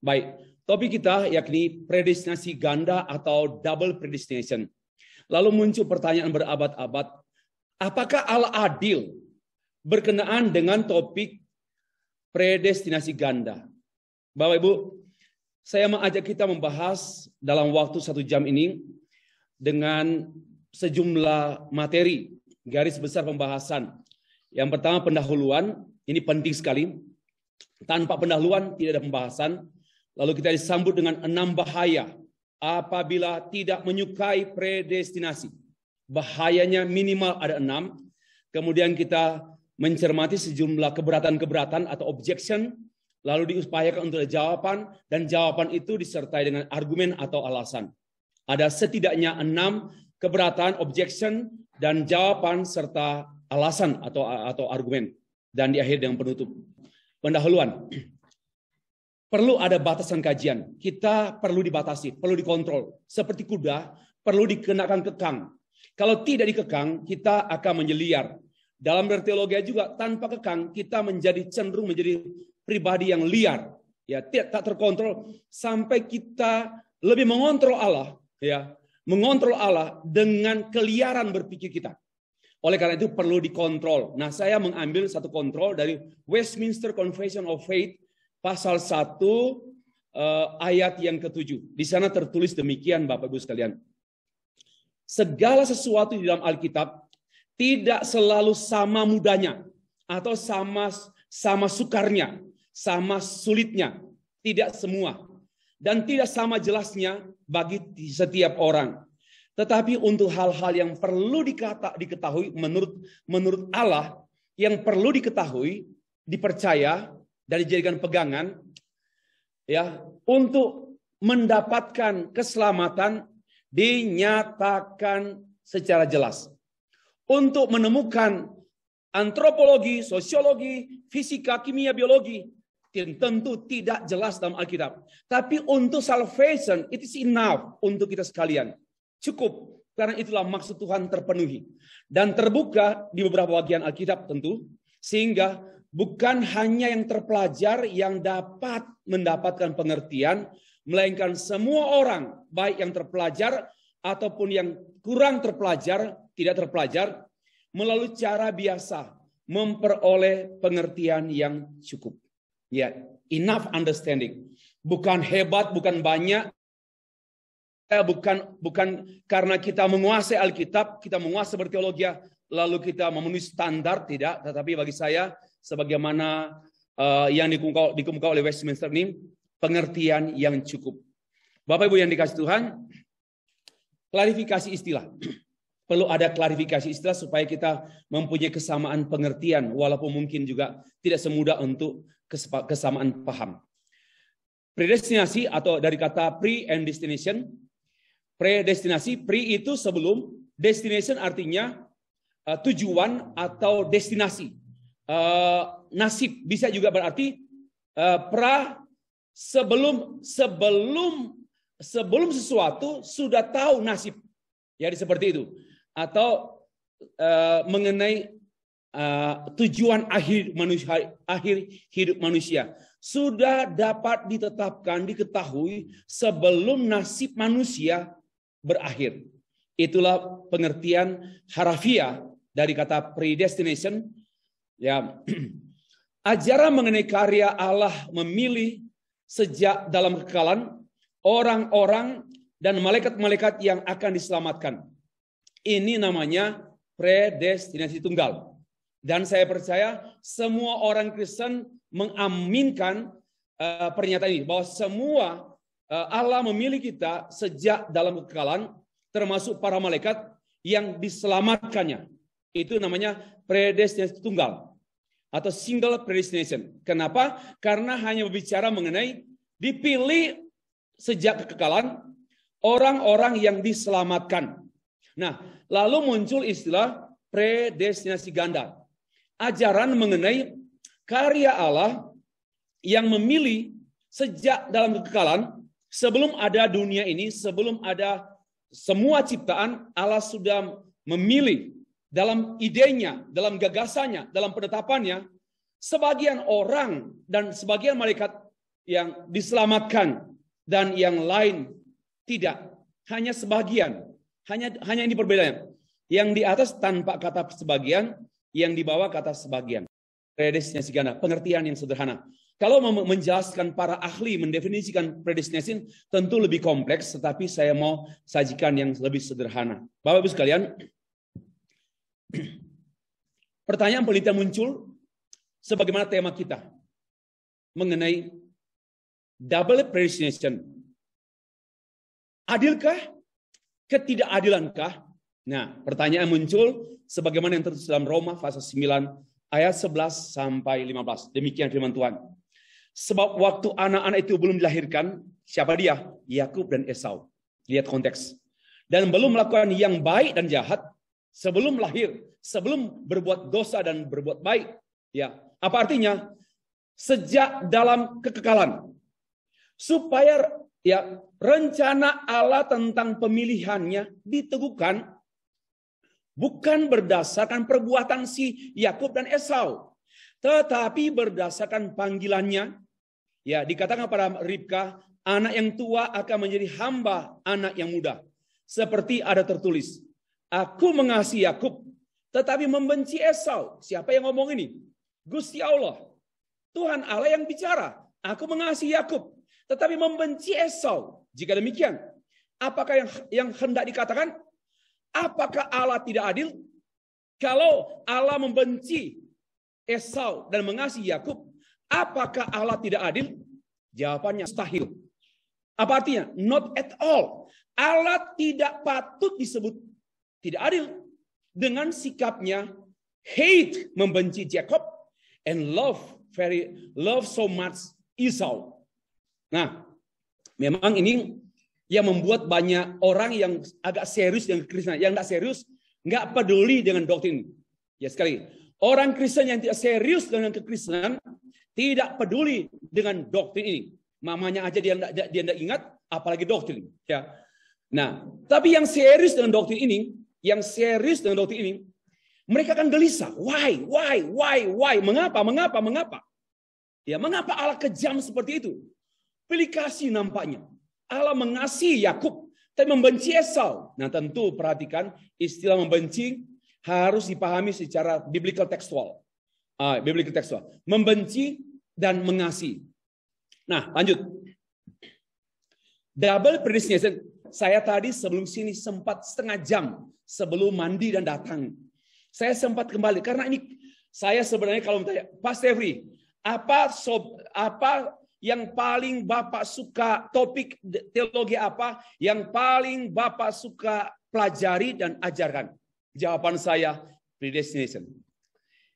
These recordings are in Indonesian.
Baik, topik kita yakni predestinasi ganda atau double predestination. Lalu muncul pertanyaan berabad-abad, apakah Allah adil berkenaan dengan topik predestinasi ganda? Bapak Ibu, saya mengajak kita membahas dalam waktu satu jam ini dengan sejumlah materi, garis besar pembahasan. Yang pertama pendahuluan, ini penting sekali. Tanpa pendahuluan tidak ada pembahasan Lalu kita disambut dengan enam bahaya apabila tidak menyukai predestinasi. Bahayanya minimal ada enam. Kemudian kita mencermati sejumlah keberatan-keberatan atau objection. Lalu diupayakan untuk jawaban. Dan jawaban itu disertai dengan argumen atau alasan. Ada setidaknya enam keberatan, objection, dan jawaban serta alasan atau atau argumen. Dan di akhir dengan penutup. Pendahuluan. Perlu ada batasan kajian. Kita perlu dibatasi, perlu dikontrol. Seperti kuda, perlu dikenakan kekang. Kalau tidak dikekang, kita akan menjeliar. Dalam berteologi juga, tanpa kekang, kita menjadi cenderung menjadi pribadi yang liar. Ya, tidak tak terkontrol sampai kita lebih mengontrol Allah, ya, mengontrol Allah dengan keliaran berpikir kita. Oleh karena itu perlu dikontrol. Nah, saya mengambil satu kontrol dari Westminster Confession of Faith pasal 1 eh, ayat yang ketujuh. Di sana tertulis demikian Bapak Ibu sekalian. Segala sesuatu di dalam Alkitab tidak selalu sama mudanya atau sama sama sukarnya, sama sulitnya, tidak semua dan tidak sama jelasnya bagi setiap orang. Tetapi untuk hal-hal yang perlu dikata, diketahui menurut menurut Allah yang perlu diketahui, dipercaya, dari jadikan pegangan ya untuk mendapatkan keselamatan dinyatakan secara jelas. Untuk menemukan antropologi, sosiologi, fisika, kimia, biologi tentu tidak jelas dalam Alkitab. Tapi untuk salvation itu is enough untuk kita sekalian. Cukup karena itulah maksud Tuhan terpenuhi dan terbuka di beberapa bagian Alkitab tentu sehingga bukan hanya yang terpelajar yang dapat mendapatkan pengertian, melainkan semua orang, baik yang terpelajar ataupun yang kurang terpelajar, tidak terpelajar, melalui cara biasa memperoleh pengertian yang cukup. Ya, enough understanding. Bukan hebat, bukan banyak, ya, bukan bukan karena kita menguasai Alkitab, kita menguasai berteologi, ya, lalu kita memenuhi standar tidak, tetapi bagi saya sebagaimana uh, yang dikemukakan dikemuka oleh Westminster ini pengertian yang cukup. Bapak Ibu yang dikasih Tuhan, klarifikasi istilah. Perlu ada klarifikasi istilah supaya kita mempunyai kesamaan pengertian walaupun mungkin juga tidak semudah untuk kesamaan paham. Predestinasi atau dari kata pre and destination. Predestinasi pre itu sebelum destination artinya uh, tujuan atau destinasi. Eh, nasib bisa juga berarti uh, eh, pra sebelum sebelum sebelum sesuatu sudah tahu nasib ya, jadi seperti itu atau uh, mengenai uh, tujuan akhir manusia akhir hidup manusia sudah dapat ditetapkan diketahui sebelum nasib manusia berakhir itulah pengertian harafiah dari kata predestination Ya. Ajaran mengenai karya Allah memilih sejak dalam kekalan orang-orang dan malaikat-malaikat yang akan diselamatkan. Ini namanya predestinasi tunggal. Dan saya percaya semua orang Kristen mengaminkan eh, pernyataan ini bahwa semua eh, Allah memilih kita sejak dalam kekalan termasuk para malaikat yang diselamatkannya. Itu namanya predestinasi tunggal atau single predestination. Kenapa? Karena hanya berbicara mengenai dipilih sejak kekekalan orang-orang yang diselamatkan. Nah, lalu muncul istilah predestinasi ganda. Ajaran mengenai karya Allah yang memilih sejak dalam kekekalan sebelum ada dunia ini, sebelum ada semua ciptaan, Allah sudah memilih dalam idenya, dalam gagasannya, dalam penetapannya, sebagian orang dan sebagian malaikat yang diselamatkan dan yang lain tidak. Hanya sebagian. Hanya hanya ini perbedaannya. Yang di atas tanpa kata sebagian, yang di bawah kata sebagian. Predestinasi ganda, pengertian yang sederhana. Kalau menjelaskan para ahli mendefinisikan predestinasi tentu lebih kompleks, tetapi saya mau sajikan yang lebih sederhana. Bapak-Ibu sekalian, Pertanyaan pelita muncul sebagaimana tema kita mengenai double predestination. Adilkah? Ketidakadilankah? Nah, pertanyaan muncul sebagaimana yang tertulis dalam Roma pasal 9 ayat 11 sampai 15. Demikian firman Tuhan. Sebab waktu anak-anak itu belum dilahirkan, siapa dia? Yakub dan Esau. Lihat konteks. Dan belum melakukan yang baik dan jahat, sebelum lahir, sebelum berbuat dosa dan berbuat baik. Ya, apa artinya? Sejak dalam kekekalan. Supaya ya rencana Allah tentang pemilihannya diteguhkan bukan berdasarkan perbuatan si Yakub dan Esau, tetapi berdasarkan panggilannya. Ya, dikatakan pada Ribka, anak yang tua akan menjadi hamba anak yang muda. Seperti ada tertulis, Aku mengasihi Yakub, tetapi membenci Esau. Siapa yang ngomong ini? Gusti Allah. Tuhan Allah yang bicara. Aku mengasihi Yakub, tetapi membenci Esau. Jika demikian, apakah yang yang hendak dikatakan? Apakah Allah tidak adil? Kalau Allah membenci Esau dan mengasihi Yakub, apakah Allah tidak adil? Jawabannya mustahil. Apa artinya? Not at all. Allah tidak patut disebut tidak adil. Dengan sikapnya, hate membenci Jacob and love very love so much Esau. Nah, memang ini yang membuat banyak orang yang agak serius dengan Kristen, yang tidak serius, nggak peduli dengan doktrin. Ya sekali, orang Kristen yang tidak serius dengan kekristenan tidak peduli dengan doktrin ini. Mamanya aja dia tidak ingat, apalagi doktrin. Ya. Nah, tapi yang serius dengan doktrin ini yang serius dengan roti ini, mereka akan gelisah. Why? Why? Why? Why? Mengapa? Mengapa? Mengapa? Ya, mengapa Allah kejam seperti itu? Pilih kasih nampaknya. Allah mengasihi Yakub, tapi membenci Esau. Nah, tentu perhatikan istilah membenci harus dipahami secara biblical tekstual. Uh, biblical tekstual. Membenci dan mengasihi. Nah, lanjut. Double predestination saya tadi sebelum sini sempat setengah jam sebelum mandi dan datang. Saya sempat kembali karena ini saya sebenarnya kalau bertanya, Pak Stevri, apa sob, apa yang paling Bapak suka topik teologi apa yang paling Bapak suka pelajari dan ajarkan? Jawaban saya predestination.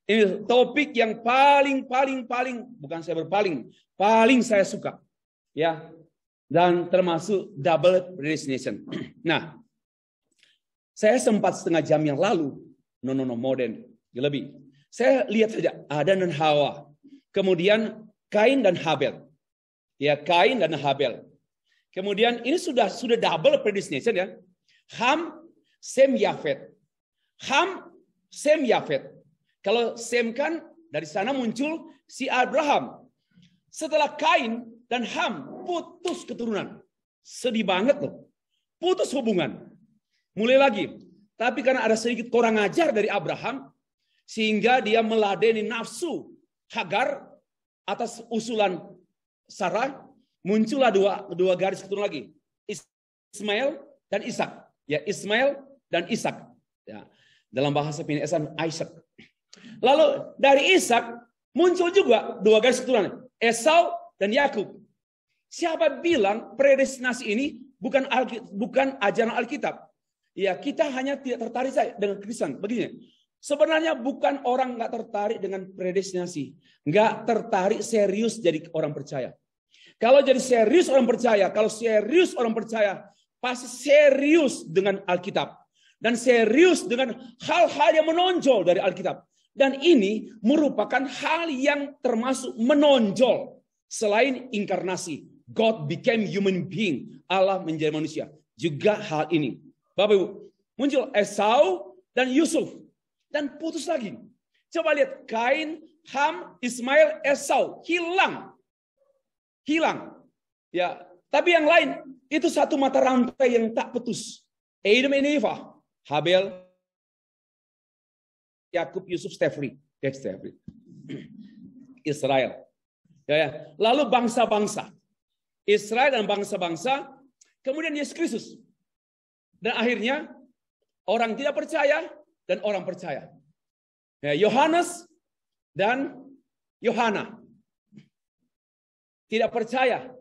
Ini topik yang paling paling paling bukan saya berpaling, paling saya suka. Ya, dan termasuk double predestination. Nah, saya sempat setengah jam yang lalu, no no no more lebih. Saya lihat saja ada dan Hawa, kemudian Kain dan Habel. Ya, Kain dan Habel. Kemudian ini sudah sudah double predestination ya. Ham, Sem, Yafet. Ham, Sem, Yafet. Kalau Sem kan dari sana muncul si Abraham. Setelah Kain, dan Ham putus keturunan. Sedih banget loh. Putus hubungan. Mulai lagi. Tapi karena ada sedikit kurang ajar dari Abraham, sehingga dia meladeni nafsu Hagar atas usulan Sarah, muncullah dua, dua garis keturunan lagi. Ismail dan Ishak. Ya, Ismail dan Ishak. Ya, dalam bahasa Pinesan, Isaac. Lalu dari Ishak muncul juga dua garis keturunan. Esau dan Yakub. Siapa bilang predestinasi ini bukan bukan ajaran Alkitab? Ya, kita hanya tidak tertarik saja dengan Kristen. Begini, sebenarnya bukan orang nggak tertarik dengan predestinasi, nggak tertarik serius jadi orang percaya. Kalau jadi serius orang percaya, kalau serius orang percaya, pasti serius dengan Alkitab dan serius dengan hal-hal yang menonjol dari Alkitab. Dan ini merupakan hal yang termasuk menonjol Selain inkarnasi, God became human being, Allah menjadi manusia. Juga hal ini. Bapak Ibu, muncul Esau dan Yusuf. Dan putus lagi. Coba lihat, Kain, Ham, Ismail, Esau. Hilang. Hilang. Ya, tapi yang lain, itu satu mata rantai yang tak putus. Adam and Eva, Habel, Yakub, Yusuf, Stephanie. Israel. Ya, ya. Lalu bangsa-bangsa. Israel dan bangsa-bangsa. Kemudian Yesus Kristus. Dan akhirnya orang tidak percaya dan orang percaya. Ya, Yohanes dan Yohana. Tidak percaya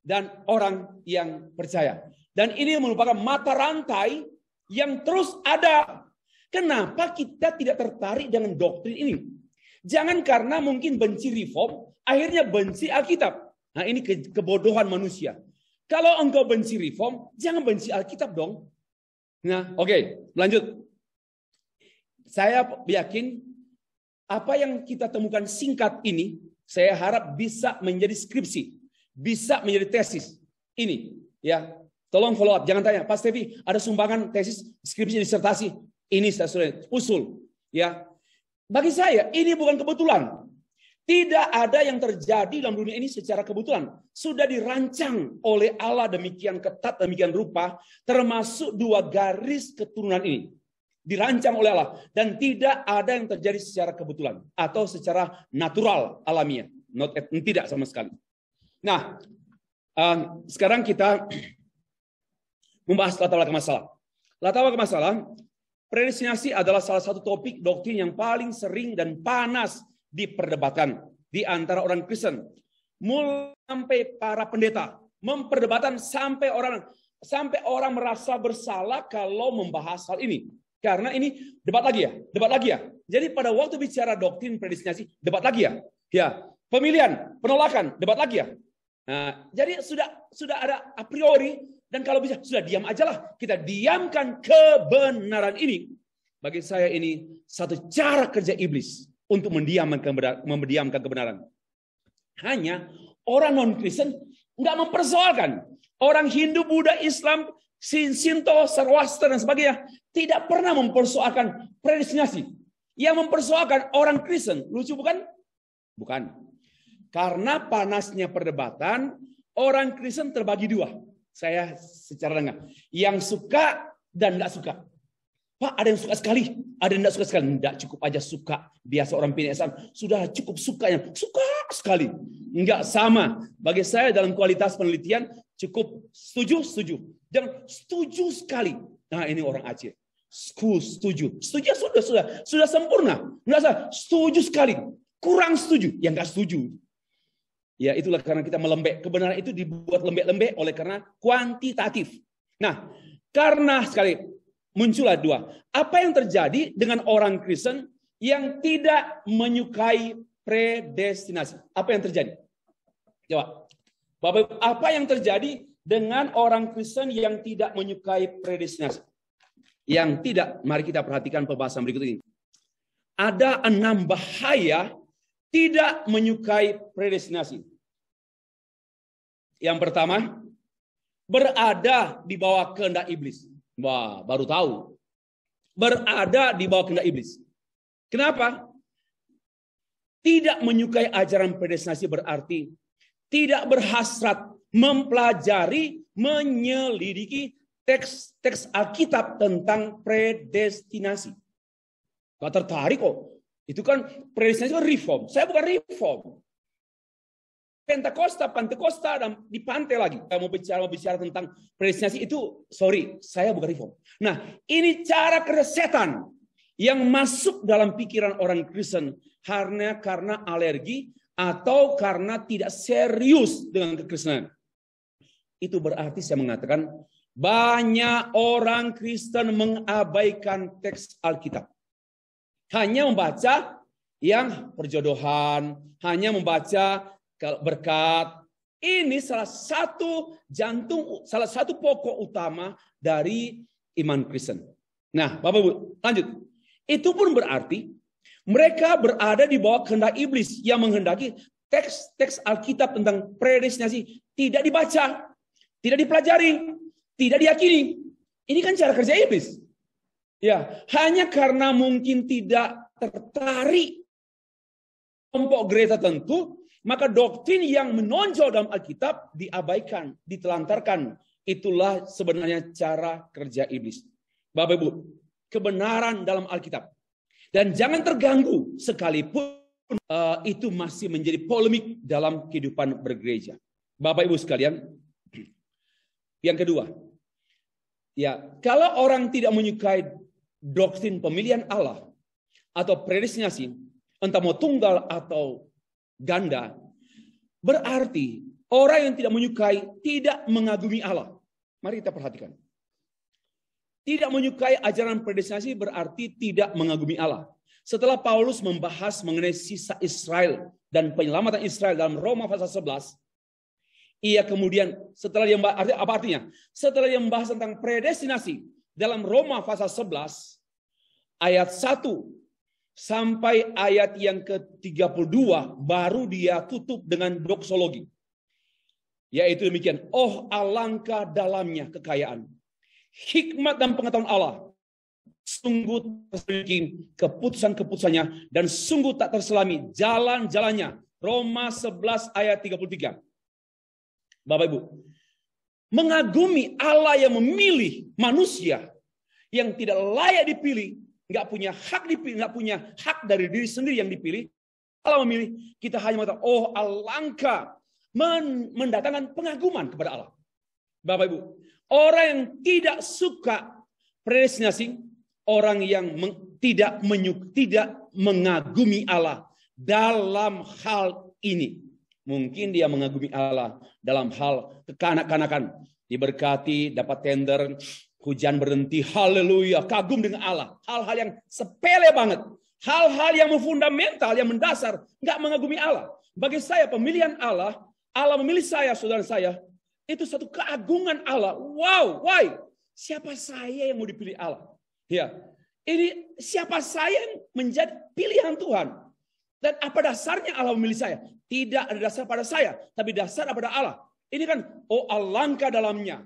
dan orang yang percaya. Dan ini merupakan mata rantai yang terus ada. Kenapa kita tidak tertarik dengan doktrin ini? Jangan karena mungkin benci reform, Akhirnya benci Alkitab. Nah ini ke kebodohan manusia. Kalau engkau benci reform, jangan benci Alkitab dong. Nah, oke, okay, lanjut. Saya yakin apa yang kita temukan singkat ini, saya harap bisa menjadi skripsi, bisa menjadi tesis. Ini, ya. Tolong follow up, jangan tanya, Pak Stevi, ada sumbangan tesis, skripsi, disertasi? Ini saya sudah usul, ya. Bagi saya, ini bukan kebetulan. Tidak ada yang terjadi dalam dunia ini secara kebetulan. Sudah dirancang oleh Allah demikian ketat, demikian rupa, termasuk dua garis keturunan ini. Dirancang oleh Allah. Dan tidak ada yang terjadi secara kebetulan. Atau secara natural alamiah. Not, tidak sama sekali. Nah, uh, sekarang kita membahas latar belakang masalah. Latar belakang masalah, predestinasi adalah salah satu topik doktrin yang paling sering dan panas diperdebatkan di antara orang Kristen. Mulai sampai para pendeta memperdebatkan sampai orang sampai orang merasa bersalah kalau membahas hal ini. Karena ini debat lagi ya, debat lagi ya. Jadi pada waktu bicara doktrin predestinasi, debat lagi ya. Ya, pemilihan, penolakan, debat lagi ya. Nah, jadi sudah sudah ada a priori dan kalau bisa sudah diam aja lah Kita diamkan kebenaran ini. Bagi saya ini satu cara kerja iblis untuk mendiamkan kebenaran. Hanya orang non-Kristen nggak mempersoalkan. Orang Hindu, Buddha, Islam, Sinto, Sarwasta, dan sebagainya tidak pernah mempersoalkan predestinasi. Yang mempersoalkan orang Kristen. Lucu bukan? Bukan. Karena panasnya perdebatan, orang Kristen terbagi dua. Saya secara dengar. Yang suka dan nggak suka. Pak, ada yang suka sekali, ada yang tidak suka sekali. Tidak cukup aja suka. Biasa orang pilih PNSan sudah cukup sukanya. Suka sekali. Enggak sama. Bagi saya dalam kualitas penelitian, cukup setuju, setuju. Jangan setuju sekali. Nah ini orang Aceh. School, setuju. Setuju sudah, sudah. Sudah sempurna. Merasa Setuju sekali. Kurang setuju. Yang enggak setuju. Ya itulah karena kita melembek. Kebenaran itu dibuat lembek-lembek oleh karena kuantitatif. Nah, karena sekali muncullah dua. Apa yang terjadi dengan orang Kristen yang tidak menyukai predestinasi? Apa yang terjadi? Jawab. Bapak, apa yang terjadi dengan orang Kristen yang tidak menyukai predestinasi? Yang tidak, mari kita perhatikan pembahasan berikut ini. Ada enam bahaya tidak menyukai predestinasi. Yang pertama, berada di bawah kehendak iblis. Wah, baru tahu. Berada di bawah kehendak iblis. Kenapa? Tidak menyukai ajaran predestinasi berarti tidak berhasrat mempelajari, menyelidiki teks-teks Alkitab tentang predestinasi. Gak tertarik kok. Itu kan predestinasi kan reform. Saya bukan reform. Pentakosta, Pentakosta, dan di pantai lagi. Kalau mau bicara mau bicara tentang predestinasi itu, sorry, saya bukan reform. Nah, ini cara keresetan yang masuk dalam pikiran orang Kristen karena karena alergi atau karena tidak serius dengan kekristenan. Itu berarti saya mengatakan banyak orang Kristen mengabaikan teks Alkitab. Hanya membaca yang perjodohan, hanya membaca kalau berkat ini salah satu jantung, salah satu pokok utama dari iman Kristen. Nah, Bapak Ibu, lanjut. Itu pun berarti mereka berada di bawah kehendak iblis yang menghendaki teks-teks Alkitab tentang predestinasi tidak dibaca, tidak dipelajari, tidak diyakini. Ini kan cara kerja iblis. Ya, hanya karena mungkin tidak tertarik kelompok gereja tertentu maka doktrin yang menonjol dalam Alkitab diabaikan, ditelantarkan. Itulah sebenarnya cara kerja iblis. Bapak Ibu, kebenaran dalam Alkitab. Dan jangan terganggu sekalipun uh, itu masih menjadi polemik dalam kehidupan bergereja. Bapak Ibu sekalian, yang kedua, ya kalau orang tidak menyukai doktrin pemilihan Allah atau predestinasi, entah mau tunggal atau ganda. Berarti orang yang tidak menyukai tidak mengagumi Allah. Mari kita perhatikan. Tidak menyukai ajaran predestinasi berarti tidak mengagumi Allah. Setelah Paulus membahas mengenai sisa Israel dan penyelamatan Israel dalam Roma pasal 11, ia kemudian setelah yang membahas, apa artinya? Setelah dia membahas tentang predestinasi dalam Roma pasal 11 ayat 1 sampai ayat yang ke-32 baru dia tutup dengan doksologi. Yaitu demikian, oh alangkah dalamnya kekayaan. Hikmat dan pengetahuan Allah sungguh terselami keputusan-keputusannya dan sungguh tak terselami jalan-jalannya. Roma 11 ayat 33. Bapak Ibu, mengagumi Allah yang memilih manusia yang tidak layak dipilih nggak punya hak dipilih, nggak punya hak dari diri sendiri yang dipilih. Allah memilih, kita hanya mengatakan, oh alangka mendatangkan pengaguman kepada Allah. Bapak Ibu, orang yang tidak suka predestinasi, orang yang meng, tidak menyuk, tidak mengagumi Allah dalam hal ini. Mungkin dia mengagumi Allah dalam hal kekanak-kanakan, diberkati, dapat tender, Hujan berhenti, haleluya, kagum dengan Allah. Hal-hal yang sepele banget. Hal-hal yang fundamental, yang mendasar, nggak mengagumi Allah. Bagi saya, pemilihan Allah, Allah memilih saya, saudara saya, itu satu keagungan Allah. Wow, why? Siapa saya yang mau dipilih Allah? Ya, ini siapa saya yang menjadi pilihan Tuhan? Dan apa dasarnya Allah memilih saya? Tidak ada dasar pada saya, tapi dasar pada Allah. Ini kan, oh alangkah dalamnya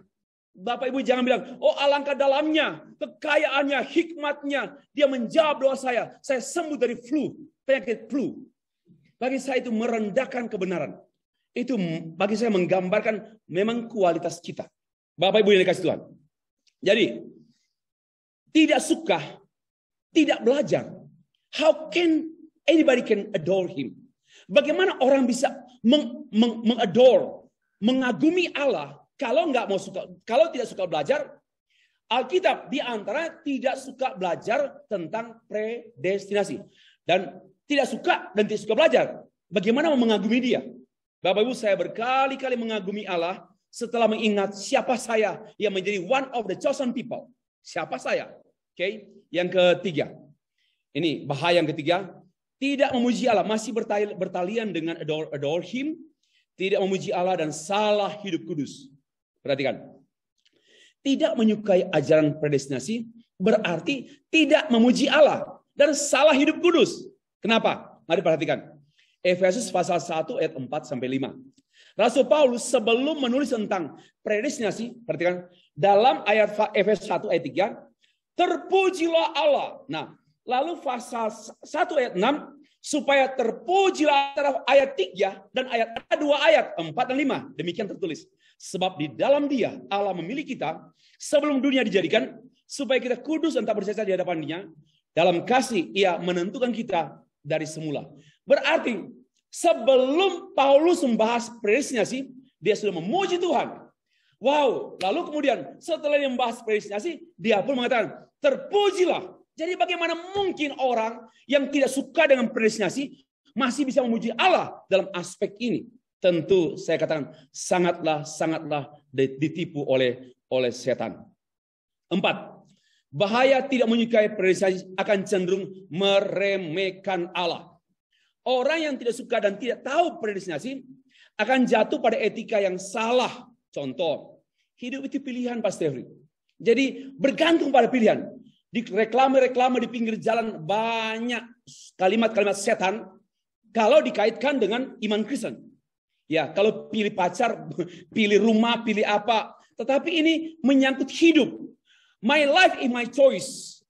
Bapak Ibu jangan bilang, oh alangkah dalamnya, kekayaannya, hikmatnya. Dia menjawab doa saya. Saya sembuh dari flu, penyakit flu. Bagi saya itu merendahkan kebenaran. Itu bagi saya menggambarkan memang kualitas kita. Bapak Ibu yang dikasih Tuhan. Jadi, tidak suka, tidak belajar. How can anybody can adore him? Bagaimana orang bisa mengadore, meng, meng mengadore, mengagumi Allah kalau nggak mau suka, kalau tidak suka belajar, Alkitab di antara tidak suka belajar tentang predestinasi dan tidak suka dan tidak suka belajar. Bagaimana mengagumi dia? Bapak Ibu saya berkali-kali mengagumi Allah setelah mengingat siapa saya yang menjadi one of the chosen people. Siapa saya? Oke, okay. yang ketiga. Ini bahaya yang ketiga, tidak memuji Allah, masih bertalian dengan adore, adore him, tidak memuji Allah dan salah hidup kudus. Perhatikan. Tidak menyukai ajaran predestinasi berarti tidak memuji Allah dan salah hidup kudus. Kenapa? Mari perhatikan. Efesus pasal 1 ayat 4 sampai 5. Rasul Paulus sebelum menulis tentang predestinasi, perhatikan, dalam ayat Efesus 1 ayat 3, terpujilah Allah. Nah, lalu pasal 1 ayat 6, supaya terpujilah antara ayat 3 dan ayat 2 ayat 4 dan 5. Demikian tertulis. Sebab di dalam dia Allah memilih kita sebelum dunia dijadikan supaya kita kudus dan tak bersesat di hadapannya. Dalam kasih ia menentukan kita dari semula. Berarti sebelum Paulus membahas predestinasi, dia sudah memuji Tuhan. Wow, lalu kemudian setelah dia membahas predestinasi, dia pun mengatakan, terpujilah. Jadi bagaimana mungkin orang yang tidak suka dengan predestinasi masih bisa memuji Allah dalam aspek ini? tentu saya katakan sangatlah sangatlah ditipu oleh oleh setan. Empat, bahaya tidak menyukai perselisihan akan cenderung meremehkan Allah. Orang yang tidak suka dan tidak tahu predestinasi akan jatuh pada etika yang salah. Contoh, hidup itu pilihan Pak Stevri. Jadi bergantung pada pilihan. Di reklame-reklame di pinggir jalan banyak kalimat-kalimat setan kalau dikaitkan dengan iman Kristen. Ya, kalau pilih pacar, pilih rumah, pilih apa. Tetapi ini menyangkut hidup. My life is my choice.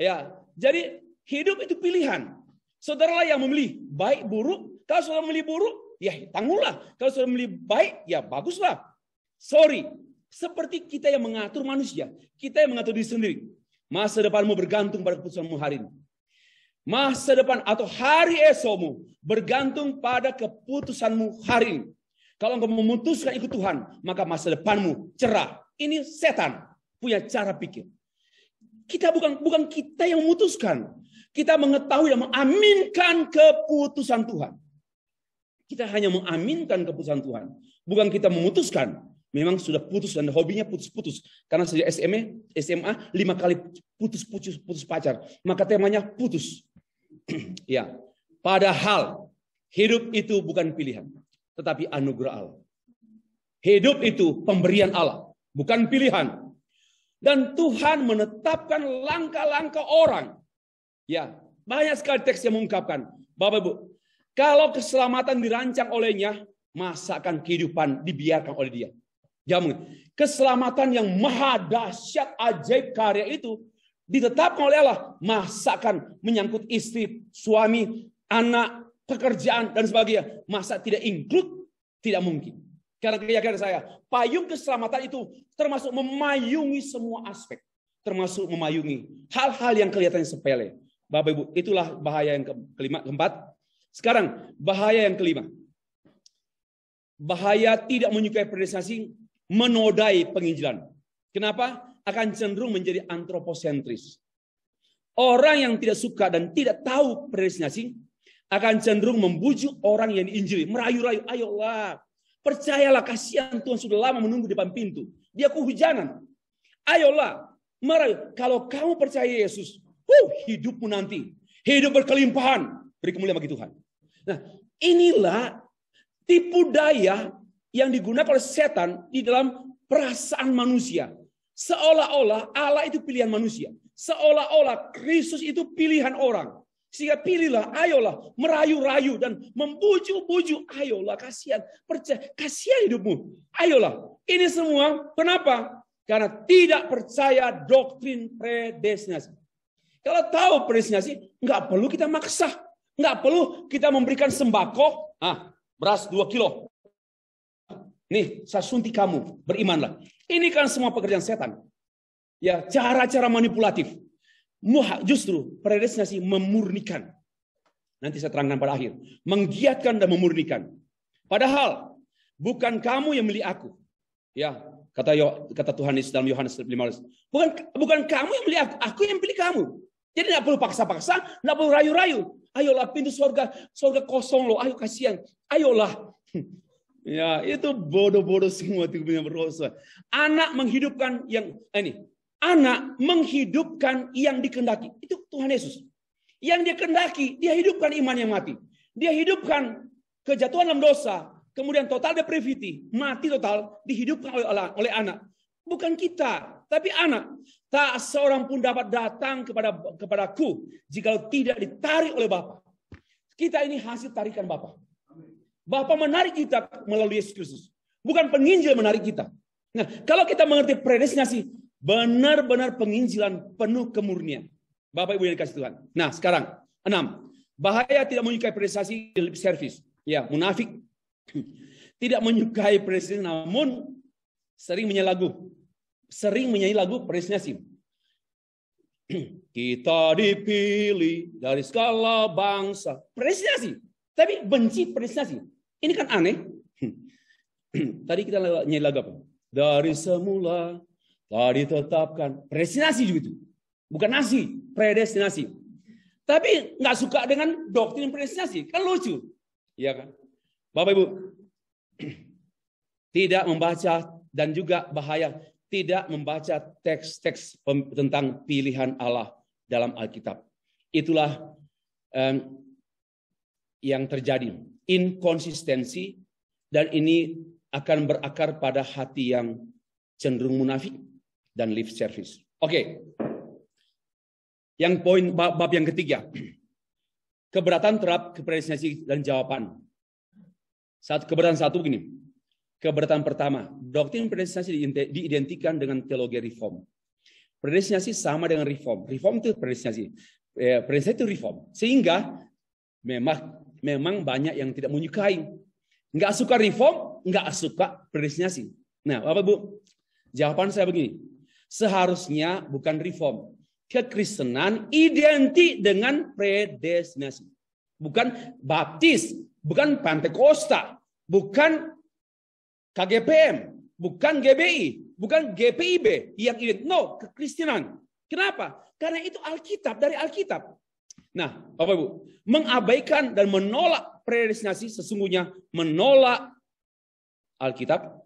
Ya, jadi hidup itu pilihan. Saudara yang memilih baik buruk. Kalau saudara memilih buruk, ya tanggunglah. Kalau saudara memilih baik, ya baguslah. Sorry, seperti kita yang mengatur manusia, kita yang mengatur diri sendiri. Masa depanmu bergantung pada keputusanmu hari ini. Masa depan atau hari esokmu bergantung pada keputusanmu hari ini. Kalau engkau memutuskan ikut Tuhan, maka masa depanmu cerah. Ini setan punya cara pikir. Kita bukan bukan kita yang memutuskan. Kita mengetahui dan mengaminkan keputusan Tuhan. Kita hanya mengaminkan keputusan Tuhan. Bukan kita memutuskan. Memang sudah putus dan hobinya putus-putus. Karena sejak SMA, e, SMA lima kali putus-putus putus pacar. Maka temanya putus. ya, padahal hidup itu bukan pilihan, tetapi anugerah Allah. Hidup itu pemberian Allah, bukan pilihan. Dan Tuhan menetapkan langkah-langkah orang. Ya, banyak sekali teks yang mengungkapkan, Bapak Ibu, kalau keselamatan dirancang olehnya, masakan kehidupan dibiarkan oleh dia. Jamu, keselamatan yang maha dahsyat ajaib karya itu ditetapkan oleh Allah masakan menyangkut istri, suami, anak, pekerjaan dan sebagainya. Masa tidak include? Tidak mungkin. Karena keyakinan saya, payung keselamatan itu termasuk memayungi semua aspek. Termasuk memayungi hal-hal yang kelihatannya sepele. Bapak Ibu, itulah bahaya yang ke kelima, keempat. Sekarang, bahaya yang kelima. Bahaya tidak menyukai predestinasi menodai penginjilan. Kenapa? akan cenderung menjadi antroposentris. Orang yang tidak suka dan tidak tahu predestinasi akan cenderung membujuk orang yang diinjili, merayu-rayu, ayolah, percayalah kasihan Tuhan sudah lama menunggu di depan pintu. Dia kehujanan. Ayolah, merayu. Kalau kamu percaya Yesus, huh, hidupmu nanti hidup berkelimpahan, beri kemuliaan bagi Tuhan. Nah, inilah tipu daya yang digunakan oleh setan di dalam perasaan manusia. Seolah-olah Allah itu pilihan manusia. Seolah-olah Kristus itu pilihan orang. Sehingga pilihlah, ayolah merayu-rayu dan membujuk-bujuk. Ayolah, kasihan. Percaya, kasihan hidupmu. Ayolah. Ini semua kenapa? Karena tidak percaya doktrin predestinasi. Kalau tahu predestinasi, nggak perlu kita maksa. Nggak perlu kita memberikan sembako. Ah, beras dua kilo. Nih, saya suntik kamu. Berimanlah. Ini kan semua pekerjaan setan. Ya, cara-cara manipulatif. Muha, justru predestinasi memurnikan. Nanti saya terangkan pada akhir. Menggiatkan dan memurnikan. Padahal bukan kamu yang milih aku. Ya, kata kata Tuhan Yesus dalam Yohanes 15. Bukan bukan kamu yang milih aku, aku yang pilih kamu. Jadi tidak perlu paksa-paksa, tidak perlu rayu-rayu. Ayolah pintu surga, surga kosong loh. Ayo kasihan. Ayolah. Ya, itu bodoh-bodoh semua itu punya berdosa. Anak menghidupkan yang eh, ini, anak menghidupkan yang dikendaki. Itu Tuhan Yesus. Yang dia kendaki, dia hidupkan iman yang mati. Dia hidupkan kejatuhan dalam dosa, kemudian total depravity, mati total, dihidupkan oleh Allah, oleh anak. Bukan kita, tapi anak. Tak seorang pun dapat datang kepada kepadaku jika tidak ditarik oleh Bapak. Kita ini hasil tarikan Bapak. Bapa menarik kita melalui Yesus Kristus. Bukan penginjil menarik kita. Nah, kalau kita mengerti predestinasi, benar-benar penginjilan penuh kemurnian. Bapak Ibu yang dikasih Tuhan. Nah, sekarang enam. Bahaya tidak menyukai di lip service. Ya, munafik. Tidak menyukai predestinasi, namun sering menyanyi lagu. Sering menyanyi lagu predestinasi. Kita dipilih dari skala bangsa. Predestinasi. Tapi benci predestinasi. Ini kan aneh. Tadi kita nyanyi lagu apa? Dari semula telah ditetapkan predestinasi juga itu. Bukan nasi, predestinasi. Tapi nggak suka dengan doktrin predestinasi. Kan lucu. Iya kan? Bapak Ibu, tidak membaca dan juga bahaya tidak membaca teks-teks tentang pilihan Allah dalam Alkitab. Itulah yang terjadi inkonsistensi, dan ini akan berakar pada hati yang cenderung munafik dan live service. Oke. Yang poin bab, bab yang ketiga. Keberatan terhadap kepresidensi dan jawaban. Saat keberatan satu begini. Keberatan pertama, doktrin predestinasi diidentikan dengan teologi reform. Predestinasi sama dengan reform. Reform itu predestinasi. Eh, predestinasi itu reform. Sehingga memang memang banyak yang tidak menyukai. Nggak suka reform, nggak suka predestinasi. Nah, Bapak Ibu, jawaban saya begini. Seharusnya bukan reform. Kekristenan identik dengan predestinasi. Bukan baptis, bukan Pantekosta, bukan KGPM, bukan GBI, bukan GPIB yang identik. No, kekristenan. Kenapa? Karena itu Alkitab, dari Alkitab. Nah, Bapak Ibu, mengabaikan dan menolak predestinasi sesungguhnya menolak Alkitab,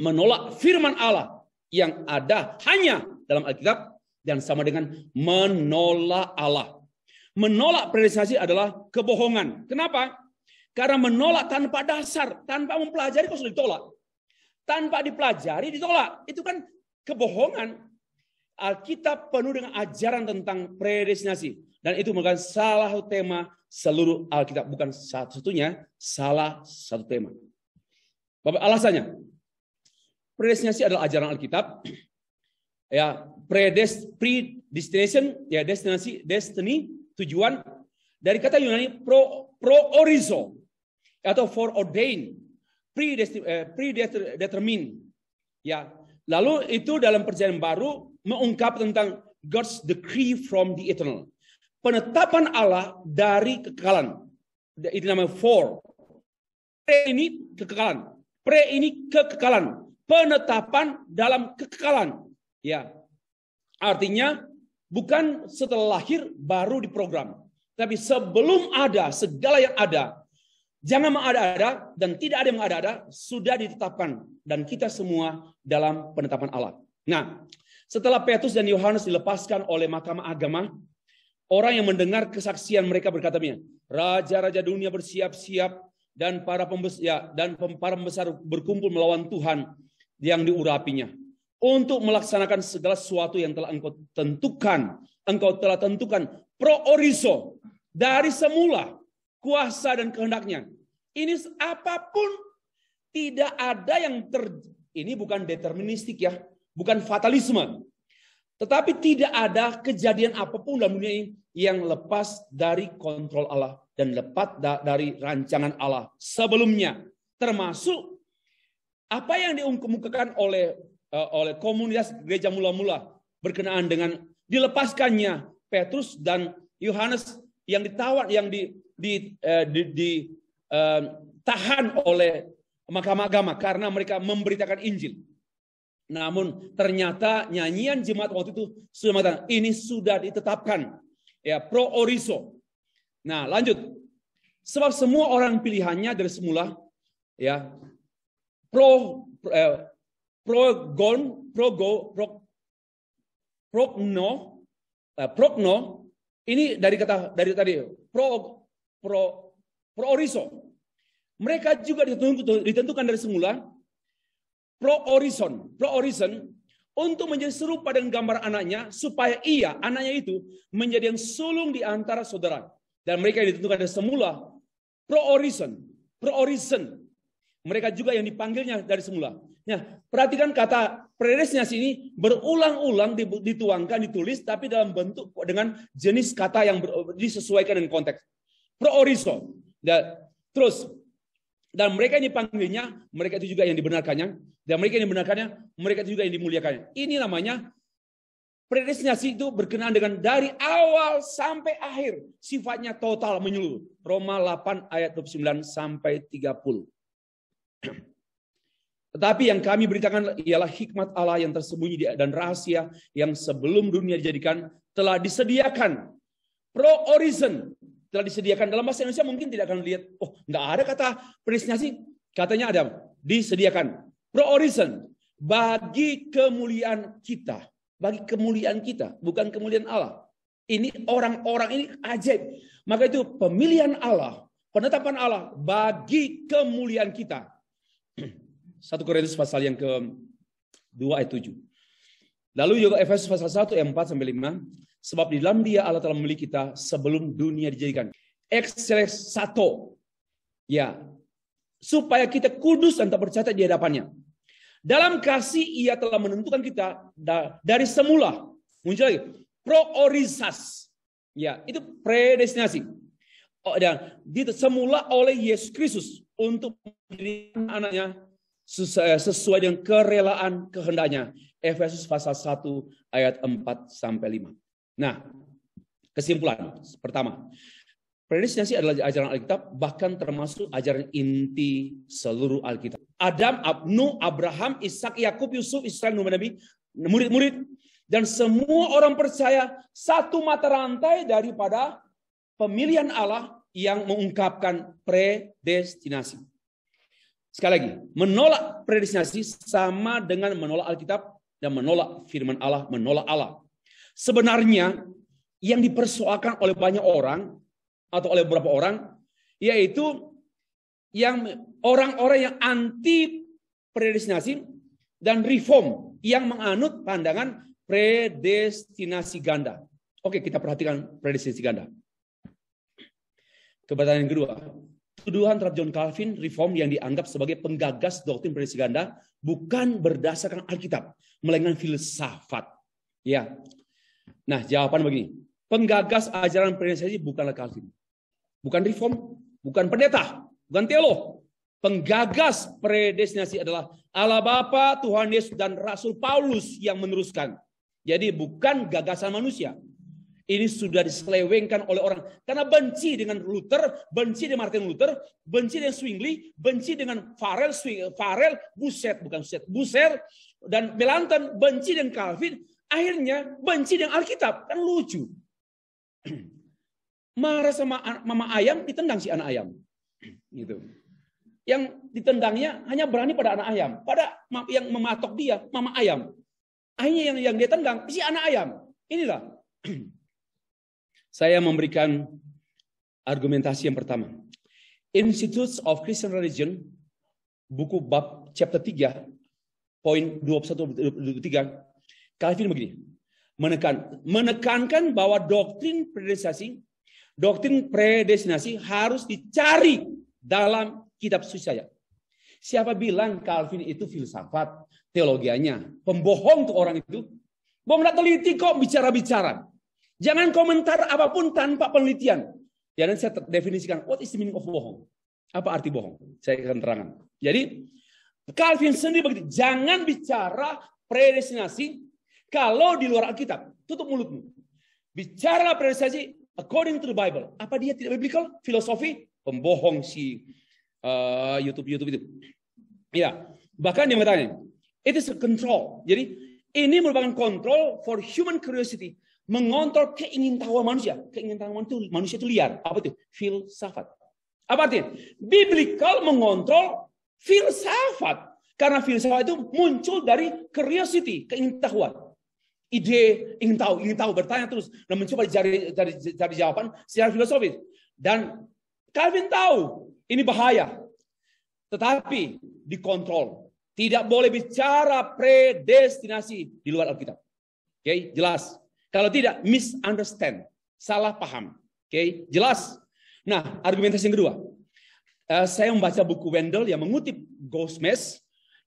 menolak firman Allah yang ada hanya dalam Alkitab dan sama dengan menolak Allah. Menolak predestinasi adalah kebohongan. Kenapa? Karena menolak tanpa dasar, tanpa mempelajari kok sudah ditolak. Tanpa dipelajari ditolak. Itu kan kebohongan. Alkitab penuh dengan ajaran tentang predestinasi. Dan itu merupakan salah satu tema seluruh Alkitab. Bukan satu-satunya, salah satu tema. Bapak, alasannya, predestinasi adalah ajaran Alkitab. Ya, predest, predestination, ya destinasi, destiny, tujuan. Dari kata Yunani pro, pro orizo atau for ordain predest eh, predetermine. Ya, lalu itu dalam perjanjian baru mengungkap tentang God's decree from the eternal penetapan Allah dari kekekalan. Itu namanya for. Pre ini kekekalan. Pre ini kekekalan. Penetapan dalam kekekalan. Ya. Artinya bukan setelah lahir baru diprogram. Tapi sebelum ada segala yang ada, jangan mengada-ada dan tidak ada yang mengada-ada sudah ditetapkan dan kita semua dalam penetapan Allah. Nah, setelah Petrus dan Yohanes dilepaskan oleh mahkamah agama, Orang yang mendengar kesaksian mereka berkata raja-raja dunia bersiap-siap dan para pembesar ya, dan para pembesar berkumpul melawan Tuhan yang diurapinya untuk melaksanakan segala sesuatu yang telah engkau tentukan, engkau telah tentukan pro oriso dari semula kuasa dan kehendaknya. Ini apapun tidak ada yang ter ini bukan deterministik ya, bukan fatalisme. Tetapi tidak ada kejadian apapun dalam dunia ini yang lepas dari kontrol Allah dan lepas dari rancangan Allah sebelumnya termasuk apa yang diumumkan oleh eh, oleh komunitas gereja mula-mula berkenaan dengan dilepaskannya Petrus dan Yohanes yang ditawan yang di di eh, di, di eh, tahan oleh mahkamah agama karena mereka memberitakan Injil. Namun ternyata nyanyian jemaat waktu itu sudah ini sudah ditetapkan ya pro oriso. Nah, lanjut. Sebab semua orang pilihannya dari semula ya pro pro eh, pro gon pro, pro no eh, no. ini dari kata dari tadi pro pro pro oriso. Mereka juga ditentukan, dari semula pro orison pro orison untuk menjadi serupa dengan gambar anaknya, supaya ia, anaknya itu, menjadi yang sulung di antara saudara. Dan mereka yang ditentukan dari semula, pro-orison, pro-orison. Mereka juga yang dipanggilnya dari semula. Nah, perhatikan kata predesnya sini berulang-ulang dituangkan, ditulis, tapi dalam bentuk dengan jenis kata yang disesuaikan dengan konteks. Pro-orison. Dan, terus, dan mereka ini panggilnya, mereka itu juga yang dibenarkannya. Dan mereka yang dibenarkannya, mereka itu juga yang dimuliakannya. Ini namanya predestinasi itu berkenaan dengan dari awal sampai akhir. Sifatnya total menyeluruh. Roma 8 ayat 29 sampai 30. Tetapi yang kami beritakan ialah hikmat Allah yang tersembunyi dan rahasia yang sebelum dunia dijadikan telah disediakan pro origin telah disediakan dalam bahasa Indonesia mungkin tidak akan lihat oh nggak ada kata predestinasi katanya ada disediakan pro orison bagi kemuliaan kita bagi kemuliaan kita bukan kemuliaan Allah ini orang-orang ini ajaib maka itu pemilihan Allah penetapan Allah bagi kemuliaan kita satu Korintus pasal yang ke 2 ayat 7 lalu juga Efesus pasal 1 ayat 4 sampai 5 Sebab di dalam dia Allah telah memiliki kita sebelum dunia dijadikan. Exceles satu. Ya. Supaya kita kudus dan tak bercacat di hadapannya. Dalam kasih ia telah menentukan kita dari semula. Muncul lagi. Proorisas. Ya, itu predestinasi. Oh, dan semula oleh Yesus Kristus untuk menjadi anaknya eh, sesuai dengan kerelaan kehendaknya. Efesus pasal 1 ayat 4 sampai 5. Nah, kesimpulan pertama. Predestinasi adalah ajaran Alkitab, bahkan termasuk ajaran inti seluruh Alkitab. Adam, Abnu, Abraham, Ishak, Yakub, Yusuf, Israel, Nuh, Nabi, murid-murid, dan semua orang percaya satu mata rantai daripada pemilihan Allah yang mengungkapkan predestinasi. Sekali lagi, menolak predestinasi sama dengan menolak Alkitab dan menolak firman Allah, menolak Allah. Sebenarnya yang dipersoalkan oleh banyak orang atau oleh beberapa orang yaitu yang orang-orang yang anti predestinasi dan reform yang menganut pandangan predestinasi ganda. Oke, kita perhatikan predestinasi ganda. Kebetulan yang kedua, tuduhan terhadap John Calvin reform yang dianggap sebagai penggagas doktrin predestinasi ganda bukan berdasarkan Alkitab, melainkan filsafat. Ya, Nah, jawaban begini. Penggagas ajaran presensi bukanlah Calvin. Bukan reform, bukan pendeta, bukan teolog. Penggagas predestinasi adalah Allah Bapa, Tuhan Yesus, dan Rasul Paulus yang meneruskan. Jadi bukan gagasan manusia. Ini sudah diselewengkan oleh orang. Karena benci dengan Luther, benci dengan Martin Luther, benci dengan Swingli, benci dengan Farel, Farel, Buset, bukan Buset, Buser, dan Melanton, benci dengan Calvin, Akhirnya benci dengan Alkitab. Kan lucu. Marah sama mama ayam, ditendang si anak ayam. Gitu. Yang ditendangnya hanya berani pada anak ayam. Pada yang mematok dia, mama ayam. Akhirnya yang, yang dia tendang, si anak ayam. Inilah. Saya memberikan argumentasi yang pertama. Institutes of Christian Religion, buku bab chapter 3, poin 21-23, Calvin begini, menekan, menekankan bahwa doktrin predestinasi, doktrin predestinasi harus dicari dalam kitab suci saya. Siapa bilang Calvin itu filsafat, teologianya, pembohong tuh orang itu? Bong teliti kok bicara-bicara. Jangan komentar apapun tanpa penelitian. Ya dan saya definisikan, what is the meaning of bohong? Apa arti bohong? Saya akan terangkan. Jadi, Calvin sendiri begitu. Jangan bicara predestinasi kalau di luar Alkitab, tutup mulutmu. Bicara priorisasi according to the Bible. Apa dia tidak biblical? Filosofi? Pembohong si uh, youtube YouTube-YouTube itu. Ya, bahkan dia bertanya, it is a control. Jadi ini merupakan control for human curiosity. Mengontrol keingintahuan manusia. Keingintahuan itu manusia itu liar. Apa itu? Filsafat. Apa artinya? Biblical mengontrol filsafat. Karena filsafat itu muncul dari curiosity, keingintahuan ide ingin tahu, ingin tahu bertanya terus dan mencoba cari cari, cari jawaban secara filosofis. Dan Calvin tahu ini bahaya, tetapi dikontrol. Tidak boleh bicara predestinasi di luar Alkitab. Oke, okay? jelas. Kalau tidak misunderstand, salah paham. Oke, okay? jelas. Nah, argumentasi yang kedua. Uh, saya membaca buku Wendell yang mengutip Mess.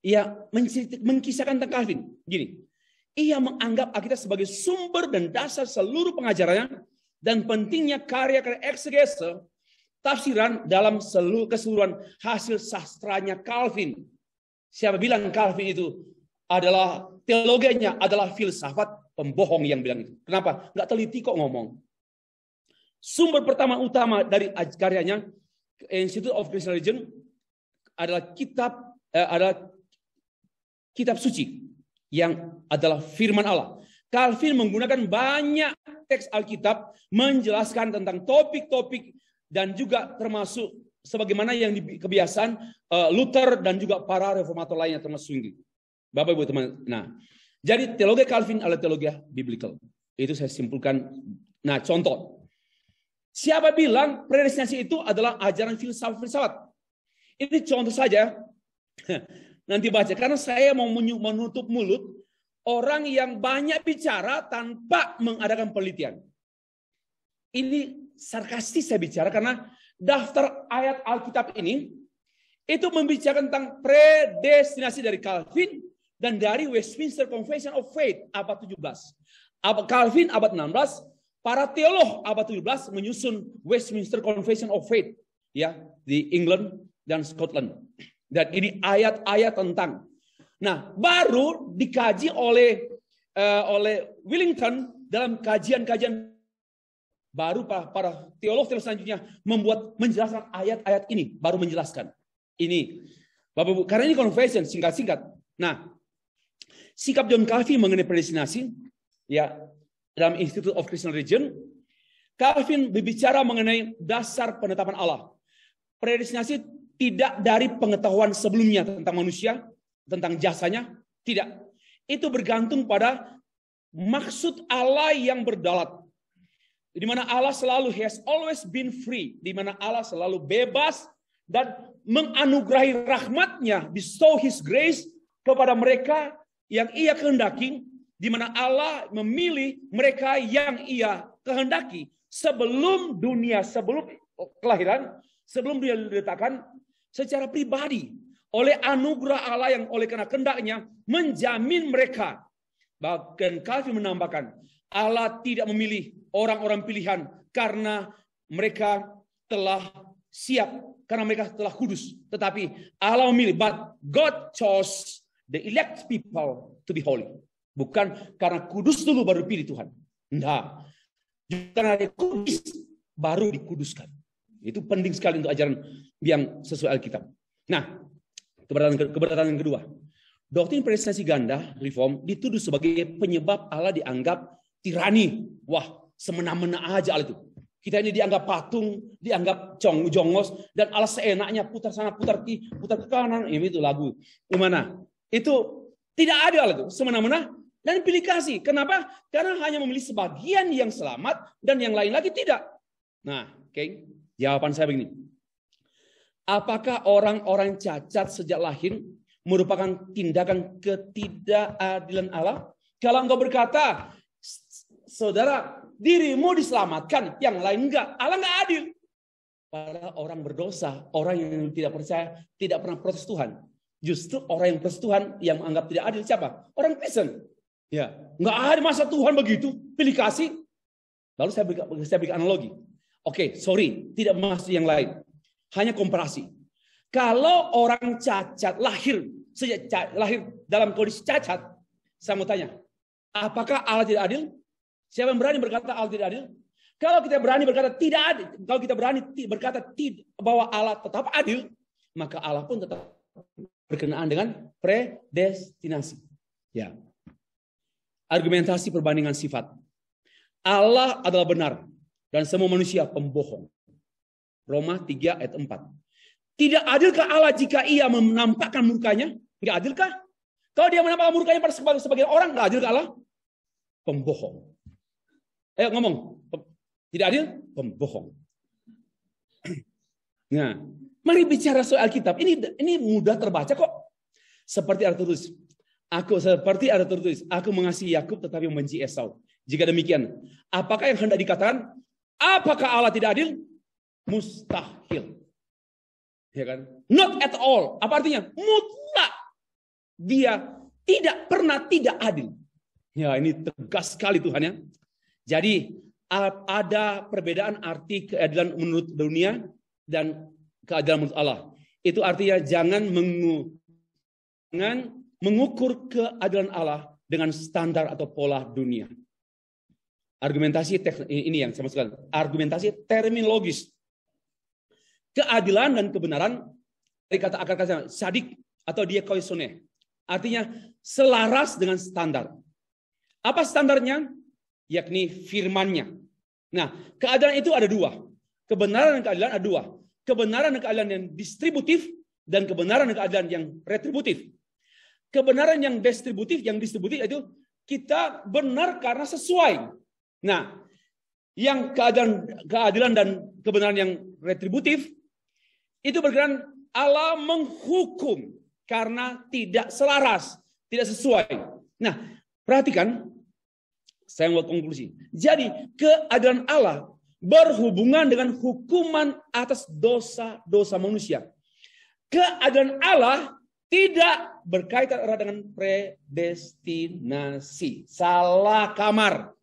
yang mengkisahkan tentang Calvin. Gini, ia menganggap Alkitab sebagai sumber dan dasar seluruh pengajarannya dan pentingnya karya-karya eksegese tafsiran dalam seluruh keseluruhan hasil sastranya Calvin. Siapa bilang Calvin itu adalah teologinya adalah filsafat pembohong yang bilang itu. Kenapa? Nggak teliti kok ngomong. Sumber pertama utama dari karyanya Institute of Christian Religion adalah kitab eh, adalah kitab suci yang adalah firman Allah. Calvin menggunakan banyak teks Alkitab menjelaskan tentang topik-topik dan juga termasuk sebagaimana yang di, kebiasaan eh, Luther dan juga para reformator lainnya termasuk Zwingli. Bapak Ibu teman. Nah, jadi teologi Calvin adalah teologi biblical. Itu saya simpulkan. Nah, contoh. Siapa bilang predestinasi itu adalah ajaran filsafat? Ini contoh saja. Nanti baca. Karena saya mau menutup mulut orang yang banyak bicara tanpa mengadakan penelitian. Ini sarkastis saya bicara karena daftar ayat Alkitab ini itu membicarakan tentang predestinasi dari Calvin dan dari Westminster Confession of Faith abad 17. Abad Calvin abad 16, para teolog abad 17 menyusun Westminster Confession of Faith ya di England dan Scotland. Dan ini ayat-ayat tentang. Nah, baru dikaji oleh uh, oleh Wellington dalam kajian-kajian baru para, para teolog teolog selanjutnya membuat menjelaskan ayat-ayat ini baru menjelaskan ini bapak ibu karena ini confession singkat-singkat nah sikap John Calvin mengenai predestinasi ya dalam Institute of Christian Religion Calvin berbicara mengenai dasar penetapan Allah predestinasi tidak dari pengetahuan sebelumnya tentang manusia, tentang jasanya, tidak. Itu bergantung pada maksud Allah yang berdalat. Di mana Allah selalu he has always been free, di mana Allah selalu bebas dan menganugerahi rahmatnya, bestow his grace kepada mereka yang ia kehendaki, di mana Allah memilih mereka yang ia kehendaki sebelum dunia, sebelum kelahiran, sebelum dia diletakkan secara pribadi oleh anugerah Allah yang oleh karena kendaknya menjamin mereka. Bahkan Calvin menambahkan, Allah tidak memilih orang-orang pilihan karena mereka telah siap, karena mereka telah kudus. Tetapi Allah memilih, but God chose the elect people to be holy. Bukan karena kudus dulu baru pilih Tuhan. Nah, karena kudus baru dikuduskan. Itu penting sekali untuk ajaran yang sesuai Alkitab. Nah, keberatan, keberatan yang kedua. Doktrin predestinasi ganda reform dituduh sebagai penyebab Allah dianggap tirani. Wah, semena-mena aja Allah itu. Kita ini dianggap patung, dianggap cong, jongos, dan Allah seenaknya putar sana, putar ki, putar ke kanan. Ini itu lagu. Gimana? Itu tidak ada Allah itu. Semena-mena dan pilih kasih. Kenapa? Karena hanya memilih sebagian yang selamat dan yang lain lagi tidak. Nah, oke. Okay. Jawaban saya begini. Apakah orang-orang cacat sejak lahir merupakan tindakan ketidakadilan Allah? Kalau engkau berkata, saudara, dirimu diselamatkan, yang lain enggak, Allah enggak adil. Para orang berdosa, orang yang tidak percaya, tidak pernah proses Tuhan. Justru orang yang proses Tuhan, yang menganggap tidak adil siapa? Orang Kristen. Ya, enggak ada masa Tuhan begitu, pilih kasih. Lalu saya berikan, saya berikan analogi. Oke, okay, sorry, tidak masuk yang lain. Hanya komparasi. Kalau orang cacat lahir sejak cacat, lahir dalam kondisi cacat, saya mau tanya, apakah Allah tidak adil? Siapa yang berani berkata Allah tidak adil? Kalau kita berani berkata tidak adil, kalau kita berani berkata tidak bahwa Allah tetap adil, maka Allah pun tetap berkenaan dengan predestinasi. Ya. Argumentasi perbandingan sifat. Allah adalah benar dan semua manusia pembohong. Roma 3 ayat 4. Tidak adilkah Allah jika ia menampakkan murkanya? Tidak adilkah? Kalau dia menampakkan murkanya pada sebagian orang, tidak adilkah Allah? Pembohong. Ayo ngomong. Tidak adil? Pembohong. Nah, mari bicara soal kitab. Ini ini mudah terbaca kok. Seperti ada tertulis. Aku seperti ada tertulis. Aku mengasihi Yakub tetapi membenci Esau. Jika demikian, apakah yang hendak dikatakan? Apakah Allah tidak adil? Mustahil. Ya kan? Not at all. Apa artinya? Mutlak. Dia tidak pernah tidak adil. Ya, ini tegas sekali Tuhan ya. Jadi ada perbedaan arti keadilan menurut dunia dan keadilan menurut Allah. Itu artinya jangan jangan mengukur keadilan Allah dengan standar atau pola dunia. Argumentasi ini yang sama sekali. Argumentasi terminologis keadilan dan kebenaran dari kata akar kata sadik atau dia koisone. Artinya selaras dengan standar. Apa standarnya? Yakni firmannya. Nah, keadilan itu ada dua. Kebenaran dan keadilan ada dua. Kebenaran dan keadilan yang distributif dan kebenaran dan keadilan yang retributif. Kebenaran yang distributif, yang distributif itu kita benar karena sesuai. Nah, yang keadilan, keadilan dan kebenaran yang retributif itu berkenan Allah menghukum karena tidak selaras, tidak sesuai. Nah, perhatikan saya mau konklusi. Jadi keadilan Allah berhubungan dengan hukuman atas dosa-dosa manusia. Keadilan Allah tidak berkaitan erat dengan predestinasi. Salah kamar.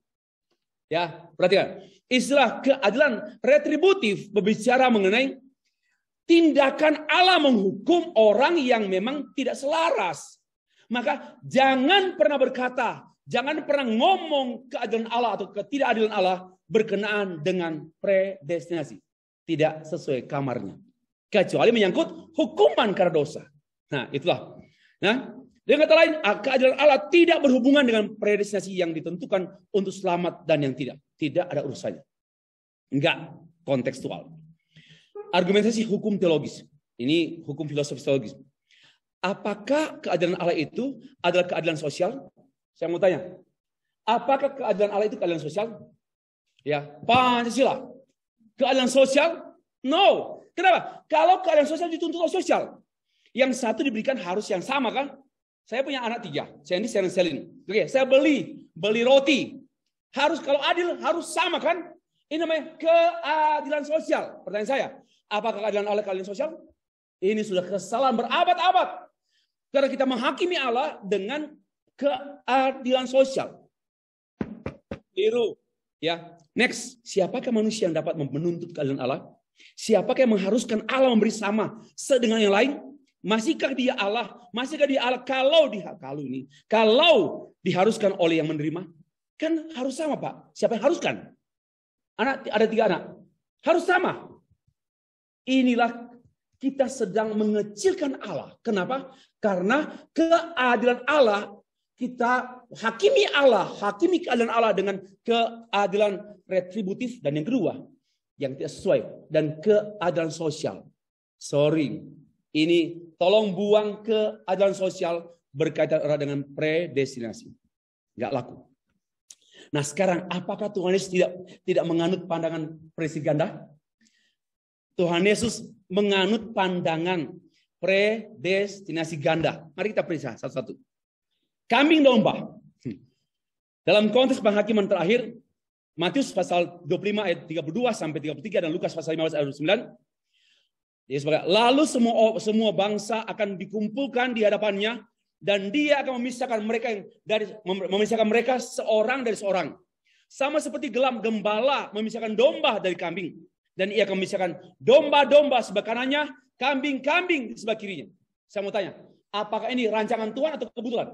Ya, perhatikan. Istilah keadilan retributif berbicara mengenai tindakan Allah menghukum orang yang memang tidak selaras. Maka jangan pernah berkata, jangan pernah ngomong keadilan Allah atau ketidakadilan Allah berkenaan dengan predestinasi. Tidak sesuai kamarnya. Kecuali menyangkut hukuman karena dosa. Nah, itulah. Nah, dengan kata lain, ah, keadilan Allah tidak berhubungan dengan predestinasi yang ditentukan untuk selamat dan yang tidak. Tidak ada urusannya. Enggak kontekstual argumentasi hukum teologis. Ini hukum filosofis teologis. Apakah keadilan Allah itu adalah keadilan sosial? Saya mau tanya. Apakah keadilan Allah itu keadilan sosial? Ya, Pancasila. Keadilan sosial? No. Kenapa? Kalau keadilan sosial dituntut oleh sosial. Yang satu diberikan harus yang sama kan? Saya punya anak tiga. Saya ini saya selin. Oke, saya beli beli roti. Harus kalau adil harus sama kan? Ini namanya keadilan sosial. Pertanyaan saya, Apakah keadilan Allah keadilan sosial? Ini sudah kesalahan berabad-abad. Karena kita menghakimi Allah dengan keadilan sosial. Biru. Ya. Next, siapakah manusia yang dapat menuntut keadilan Allah? Siapakah yang mengharuskan Allah memberi sama sedengan yang lain? Masihkah dia Allah? Masihkah dia Allah kalau di kalau ini kalau diharuskan oleh yang menerima? Kan harus sama, Pak. Siapa yang haruskan? Anak ada tiga anak. Harus sama. Inilah kita sedang mengecilkan Allah. Kenapa? Karena keadilan Allah kita hakimi Allah, hakimi keadilan Allah dengan keadilan retributif dan yang kedua yang tidak sesuai dan keadilan sosial. Sorry, ini tolong buang keadilan sosial berkaitan erat dengan predestinasi. Nggak laku. Nah sekarang apakah Tuhan Yesus tidak tidak menganut pandangan presiden ganda? Tuhan Yesus menganut pandangan predestinasi ganda. Mari kita periksa satu-satu. Kambing domba. Hmm. Dalam konteks penghakiman terakhir, Matius pasal 25 ayat 32 sampai 33 dan Lukas pasal 15 ayat 29, Yesus berkata, lalu semua semua bangsa akan dikumpulkan di hadapannya dan dia akan memisahkan mereka yang dari memisahkan mereka seorang dari seorang. Sama seperti gelam gembala memisahkan domba dari kambing. Dan ia akan memisahkan domba-domba sebelah kanannya, kambing-kambing sebelah kirinya. Saya mau tanya, apakah ini rancangan Tuhan atau kebetulan?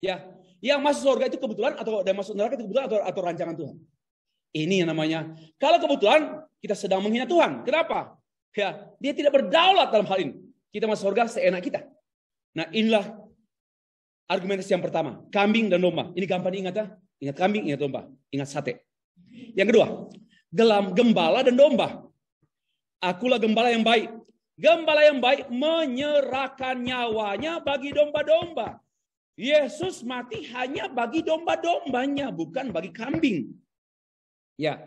Ya, yang masuk surga itu kebetulan atau dan masuk neraka itu kebetulan atau, atau rancangan Tuhan? Ini yang namanya. Kalau kebetulan kita sedang menghina Tuhan. Kenapa? Ya, dia tidak berdaulat dalam hal ini. Kita masuk surga seenak kita. Nah, inilah argumentasi yang pertama, kambing dan domba. Ini gampang diingat ya. Ingat kambing, ingat domba, ingat sate. Yang kedua, gelam gembala dan domba. Akulah gembala yang baik. Gembala yang baik menyerahkan nyawanya bagi domba-domba. Yesus mati hanya bagi domba-dombanya, bukan bagi kambing. Ya.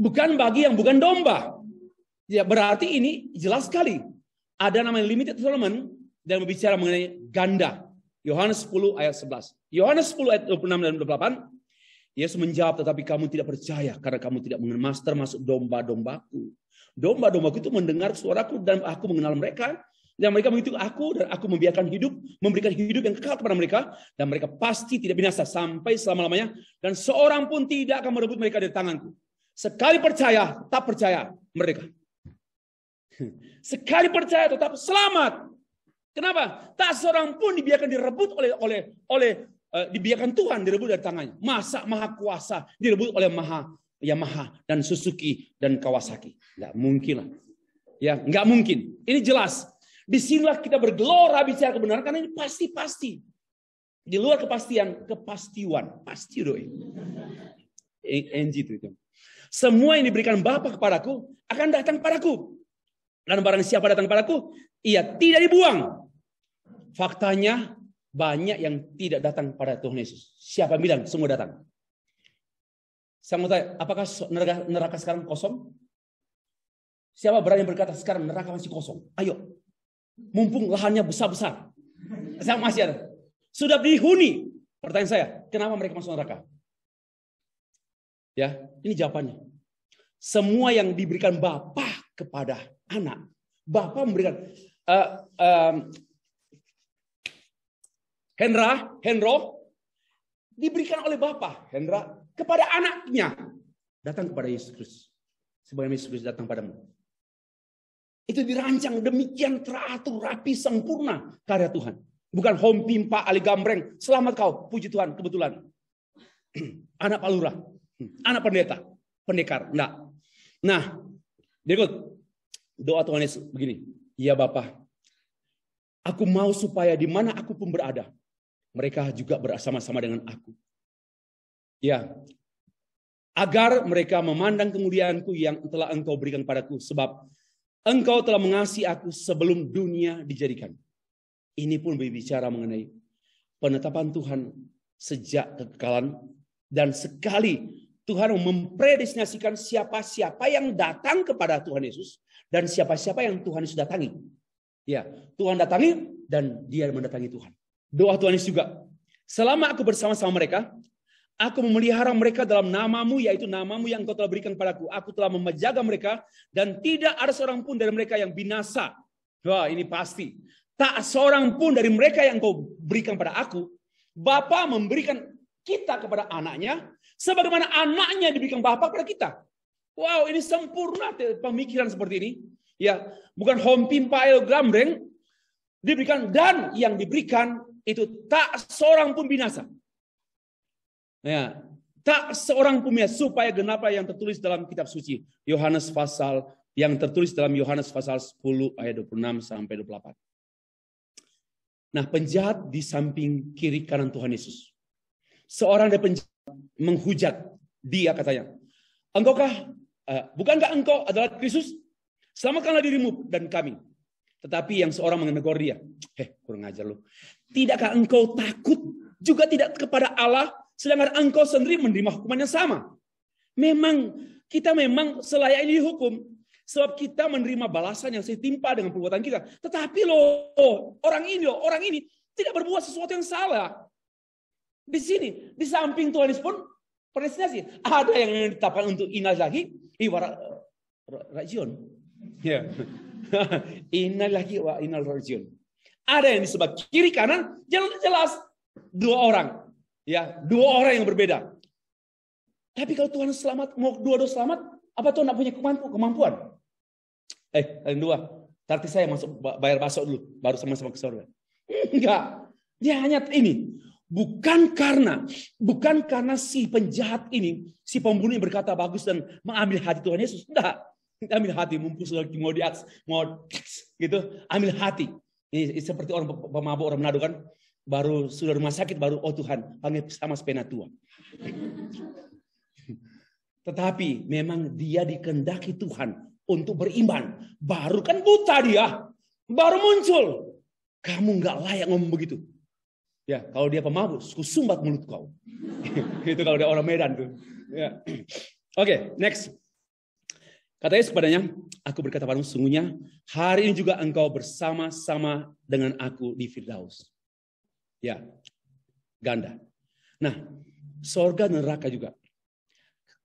Bukan bagi yang bukan domba. Ya, berarti ini jelas sekali. Ada namanya limited Solomon dan berbicara mengenai ganda. Yohanes 10 ayat 11. Yohanes 10 ayat 26 dan 28 Yesus menjawab, tetapi kamu tidak percaya karena kamu tidak mengenal master masuk domba-dombaku. Domba-dombaku itu mendengar suaraku dan aku mengenal mereka. Dan mereka mengikuti aku dan aku membiarkan hidup, memberikan hidup yang kekal kepada mereka. Dan mereka pasti tidak binasa sampai selama-lamanya. Dan seorang pun tidak akan merebut mereka dari tanganku. Sekali percaya, tak percaya mereka. Sekali percaya tetap selamat. Kenapa? Tak seorang pun dibiarkan direbut oleh oleh oleh Eh, dibiarkan Tuhan direbut dari tangannya. Masa maha kuasa direbut oleh maha Maha dan Suzuki dan Kawasaki. Nggak mungkin lah. Ya, nggak mungkin. Ini jelas. Disinilah kita bergelora bicara kebenaran karena ini pasti-pasti. Di luar kepastian, kepastian. Pasti doi. Eh, NG itu, itu. Semua yang diberikan Bapa kepadaku akan datang padaku. Dan barang siapa datang padaku, ia tidak dibuang. Faktanya banyak yang tidak datang pada Tuhan Yesus. Siapa bilang? Semua datang. Saya mau tanya, apakah neraka, neraka sekarang kosong? Siapa berani berkata sekarang neraka masih kosong? Ayo, mumpung lahannya besar-besar. Saya masih ada. Sudah dihuni. Pertanyaan saya, kenapa mereka masuk neraka? Ya, ini jawabannya. Semua yang diberikan Bapa kepada anak, Bapa memberikan uh, uh, Hendra, Hendro, diberikan oleh Bapa, Hendra, kepada anaknya. Datang kepada Yesus Kristus. Sebagaimana Yesus Kristus datang padamu. Itu dirancang demikian teratur, rapi, sempurna karya Tuhan. Bukan home pimpa, ali gambreng. Selamat kau, puji Tuhan, kebetulan. anak palura, anak pendeta, pendekar. Enggak. Nah, berikut. Doa Tuhan Yesus begini. Ya Bapak, aku mau supaya di mana aku pun berada, mereka juga bersama-sama dengan aku. Ya, agar mereka memandang kemuliaanku yang telah engkau berikan padaku, sebab engkau telah mengasihi aku sebelum dunia dijadikan. Ini pun berbicara mengenai penetapan Tuhan sejak kekekalan dan sekali Tuhan mempredestinasikan siapa-siapa yang datang kepada Tuhan Yesus dan siapa-siapa yang Tuhan Yesus datangi. Ya, Tuhan datangi dan dia mendatangi Tuhan. Doa Tuhan Yesus juga. Selama aku bersama-sama mereka, aku memelihara mereka dalam namamu, yaitu namamu yang kau telah berikan padaku. Aku telah menjaga mereka, dan tidak ada seorang pun dari mereka yang binasa. Wah, ini pasti. Tak seorang pun dari mereka yang kau berikan pada aku. Bapak memberikan kita kepada anaknya, sebagaimana anaknya diberikan Bapak kepada kita. Wow, ini sempurna pemikiran seperti ini. Ya, bukan home pael el diberikan dan yang diberikan itu tak seorang pun binasa. Ya, tak seorang pun binasa supaya genapa yang tertulis dalam kitab suci Yohanes pasal yang tertulis dalam Yohanes pasal 10 ayat 26 sampai 28. Nah, penjahat di samping kiri kanan Tuhan Yesus. Seorang dari penjahat menghujat dia katanya. Engkaukah uh, bukankah engkau adalah Kristus? Selamatkanlah dirimu dan kami. Tetapi yang seorang menegur dia, eh kurang ajar lu. Tidakkah engkau takut juga tidak kepada Allah, sedangkan engkau sendiri menerima hukuman yang sama? Memang kita memang selayaknya dihukum, sebab kita menerima balasan yang setimpa dengan perbuatan kita. Tetapi loh, orang ini loh, orang ini tidak berbuat sesuatu yang salah. Di sini, di samping Tuhan Yesus pun presentasi. Ada yang ditetapkan untuk inal lagi, ibarat rajion. Ya. inal lagi wa inal rajion. Ada yang di sebelah kiri kanan, jalan jelas dua orang. Ya, dua orang yang berbeda. Tapi kalau Tuhan selamat, mau dua-dua selamat, apa Tuhan tidak punya kemampuan? Eh, lain dua. Nanti saya masuk bayar masuk dulu, baru sama-sama ke surga. Enggak. Dia hanya ini. Bukan karena, bukan karena si penjahat ini, si pembunuh ini berkata bagus dan mengambil hati Tuhan Yesus. Enggak. Ambil hati, mumpus lagi mau diaks, mau gitu, ambil hati. Ini seperti orang pemabuk orang Manado kan, baru sudah rumah sakit baru oh Tuhan panggil sama tua. Tetapi memang dia dikendaki Tuhan untuk beriman. Baru kan buta dia, baru muncul. Kamu nggak layak ngomong begitu. Ya, kalau dia pemabuk, sumbat mulut kau. Itu kalau dia orang Medan tuh. Ya. Oke, okay, next. Katanya Yesus kepadanya, aku berkata padamu sungguhnya, hari ini juga engkau bersama-sama dengan aku di Firdaus. Ya, ganda. Nah, sorga dan neraka juga.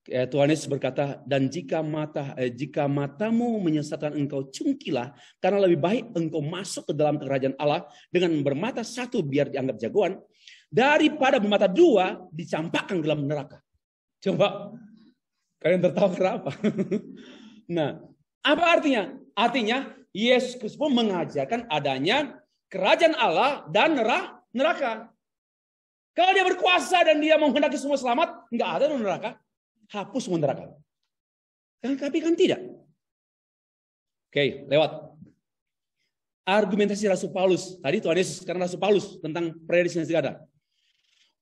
Eh, Tuhan Yesus berkata, dan jika mata eh, jika matamu menyesatkan engkau, cungkilah, karena lebih baik engkau masuk ke dalam kerajaan Allah dengan bermata satu biar dianggap jagoan, daripada bermata dua dicampakkan dalam neraka. Coba kalian tertawa kenapa? Nah, apa artinya? Artinya Yesus Kristus pun mengajarkan adanya kerajaan Allah dan neraka. Kalau dia berkuasa dan dia menghendaki semua selamat, nggak ada neraka. Hapus semua neraka. Kan, tapi kan tidak. Oke, lewat. Argumentasi Rasul Paulus. Tadi Tuhan Yesus, karena Rasul Paulus tentang prediksi yang ada.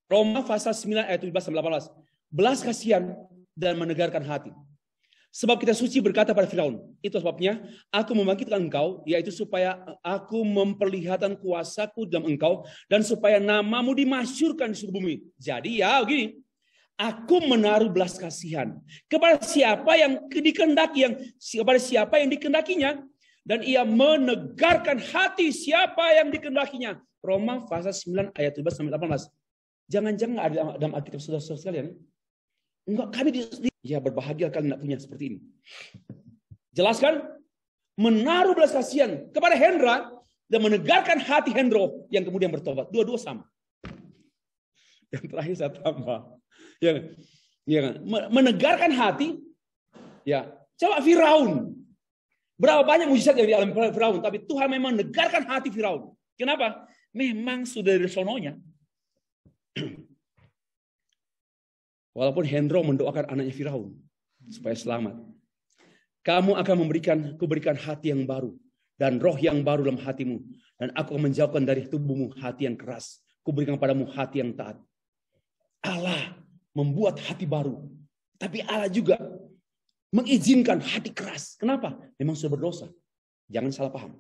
Roma pasal 9 ayat 17 18. Belas kasihan dan menegarkan hati. Sebab kita suci berkata pada Firaun, itu sebabnya aku membangkitkan engkau, yaitu supaya aku memperlihatkan kuasaku dalam engkau, dan supaya namamu dimasyurkan di seluruh bumi. Jadi ya begini, aku menaruh belas kasihan kepada siapa yang dikendaki, yang kepada siapa yang dikendakinya, dan ia menegarkan hati siapa yang dikendakinya. Roma pasal 9 ayat 17 sampai 18. Jangan-jangan ada dalam Alkitab saudara-saudara sekalian, Enggak, kami di, ya berbahagia kalian enggak punya seperti ini. Jelaskan, menaruh belas kasihan kepada Hendra dan menegarkan hati Hendro yang kemudian bertobat. Dua-dua sama. Yang terakhir saya tambah. Ya, ya, menegarkan hati. Ya, coba Firaun. Berapa banyak mujizat yang dialami Firaun, tapi Tuhan memang negarkan hati Firaun. Kenapa? Memang sudah dari sononya. Walaupun Hendro mendoakan anaknya Firaun supaya selamat. Kamu akan memberikan kuberikan hati yang baru dan roh yang baru dalam hatimu dan aku akan menjauhkan dari tubuhmu hati yang keras. Kuberikan padamu hati yang taat. Allah membuat hati baru. Tapi Allah juga mengizinkan hati keras. Kenapa? Memang sudah berdosa. Jangan salah paham.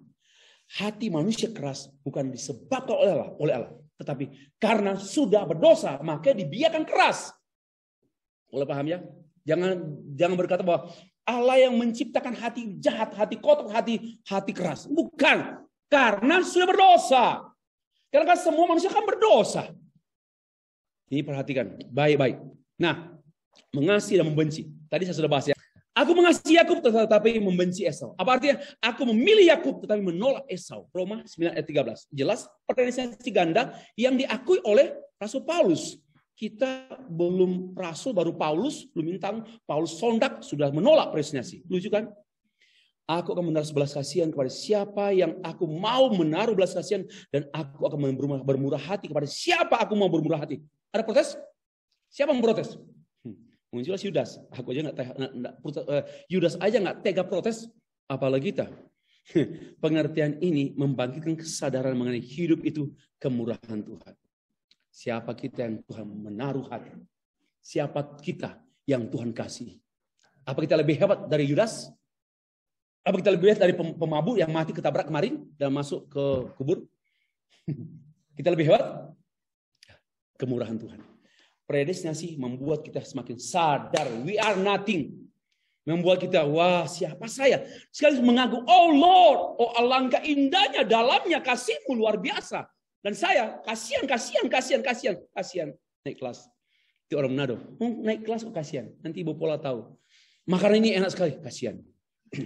Hati manusia keras bukan disebabkan oleh Allah, oleh Allah, tetapi karena sudah berdosa, maka dibiarkan keras. Mulai paham ya? Jangan jangan berkata bahwa Allah yang menciptakan hati jahat, hati kotor, hati hati keras. Bukan. Karena sudah berdosa. Karena kan semua manusia kan berdosa. Ini perhatikan. Baik-baik. Nah, mengasihi dan membenci. Tadi saya sudah bahas ya. Aku mengasihi Yakub tetapi membenci Esau. Apa artinya? Aku memilih Yakub tetapi menolak Esau. Roma 9 ayat 13. Jelas potensiasi ganda yang diakui oleh Rasul Paulus. Kita belum rasul, baru Paulus, belum minta Paulus sondak, sudah menolak presidensi Lucu kan? Aku akan menaruh belas kasihan kepada siapa yang aku mau menaruh belas kasihan. Dan aku akan bermurah, bermurah hati kepada siapa aku mau bermurah hati. Ada protes? Siapa yang protes? Hmm. Muncullah Yudas. Aku aja nggak eh, Yudas aja nggak tega protes, apalagi kita. Pengertian ini membangkitkan kesadaran mengenai hidup itu kemurahan Tuhan. Siapa kita yang Tuhan menaruh hati? Siapa kita yang Tuhan kasih? Apa kita lebih hebat dari Yudas? Apa kita lebih hebat dari pemabuk yang mati ketabrak kemarin dan masuk ke kubur? kita lebih hebat? Kemurahan Tuhan. Predestinasi membuat kita semakin sadar. We are nothing. Membuat kita, wah siapa saya? Sekali mengaku, oh Lord, oh alangkah indahnya dalamnya kasihmu luar biasa dan saya kasihan, kasihan, kasihan, kasihan, kasihan naik kelas. Itu orang Manado. Oh, naik kelas kok kasihan. Nanti Ibu Pola tahu. Makanan ini enak sekali, kasihan.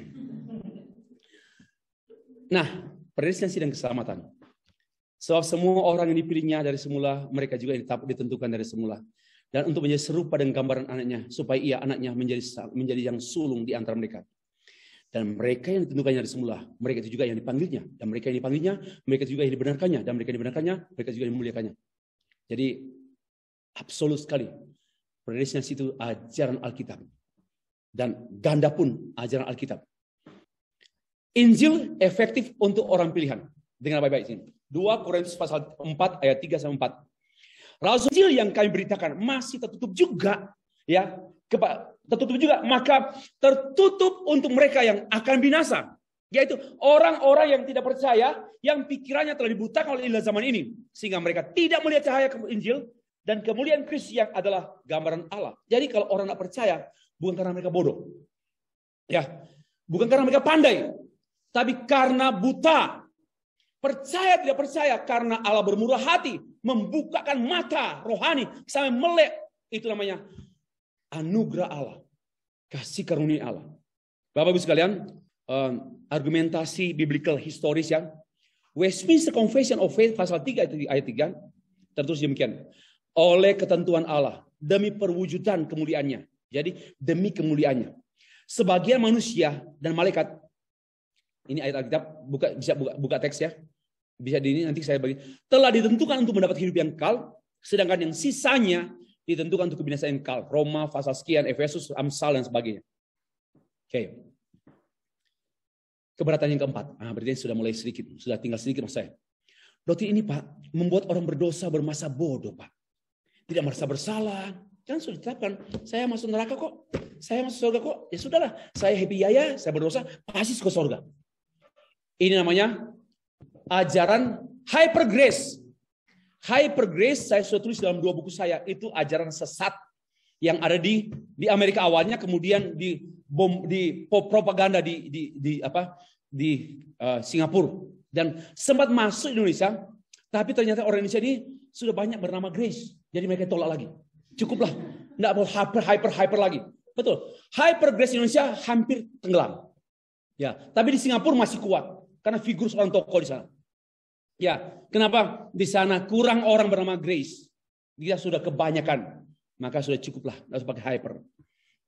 nah, persensi dan keselamatan. Sebab semua orang yang dipilihnya dari semula, mereka juga yang ditentukan dari semula. Dan untuk menjadi serupa dengan gambaran anaknya, supaya ia anaknya menjadi menjadi yang sulung di antara mereka. Dan mereka yang ditentukannya dari semula, mereka itu juga yang dipanggilnya. Dan mereka yang dipanggilnya, mereka juga yang dibenarkannya. Dan mereka yang dibenarkannya, mereka juga yang memuliakannya. Jadi, absolut sekali. prediksi situ ajaran Alkitab. Dan ganda pun ajaran Alkitab. Injil efektif untuk orang pilihan. Dengan baik-baik sini. 2 Korintus pasal 4 ayat 3 sampai 4. Rasul Injil yang kami beritakan masih tertutup juga ya kepada tertutup juga, maka tertutup untuk mereka yang akan binasa. Yaitu orang-orang yang tidak percaya, yang pikirannya telah dibutakan oleh ilah zaman ini. Sehingga mereka tidak melihat cahaya Injil, dan kemuliaan Kristus yang adalah gambaran Allah. Jadi kalau orang tidak percaya, bukan karena mereka bodoh. Ya, bukan karena mereka pandai, tapi karena buta. Percaya tidak percaya karena Allah bermurah hati, membukakan mata rohani sampai melek. Itu namanya anugerah Allah, kasih karunia Allah. Bapak Ibu sekalian, um, argumentasi biblical historis yang Westminster Confession of Faith pasal 3 ayat 3 tertulis demikian. Oleh ketentuan Allah demi perwujudan kemuliaannya. Jadi demi kemuliaannya. Sebagian manusia dan malaikat ini ayat Alkitab buka bisa buka, buka teks ya. Bisa di ini nanti saya bagi. Telah ditentukan untuk mendapat hidup yang kekal sedangkan yang sisanya ditentukan untuk kebinasaan kal. Roma, Fasaskian, Efesus, Amsal, dan sebagainya. Oke. Okay. Keberatan yang keempat. Ah, berarti sudah mulai sedikit. Sudah tinggal sedikit maksud saya. Doktrin ini Pak, membuat orang berdosa bermasa bodoh Pak. Tidak merasa bersalah. Kan sudah ditetapkan, saya masuk neraka kok. Saya masuk surga kok. Ya sudahlah, saya happy ya ya. saya berdosa, pasti ke surga. Ini namanya ajaran hyper grace. Hyper grace saya sudah tulis dalam dua buku saya itu ajaran sesat yang ada di di Amerika awalnya kemudian di bom di propaganda di di, di apa di uh, Singapura dan sempat masuk Indonesia tapi ternyata orang Indonesia ini sudah banyak bernama grace jadi mereka tolak lagi cukuplah tidak mau hyper hyper hyper lagi betul hyper grace Indonesia hampir tenggelam ya tapi di Singapura masih kuat karena figur seorang tokoh di sana Ya, kenapa di sana kurang orang bernama Grace? Dia sudah kebanyakan, maka sudah cukuplah, Tidak usah pakai hyper.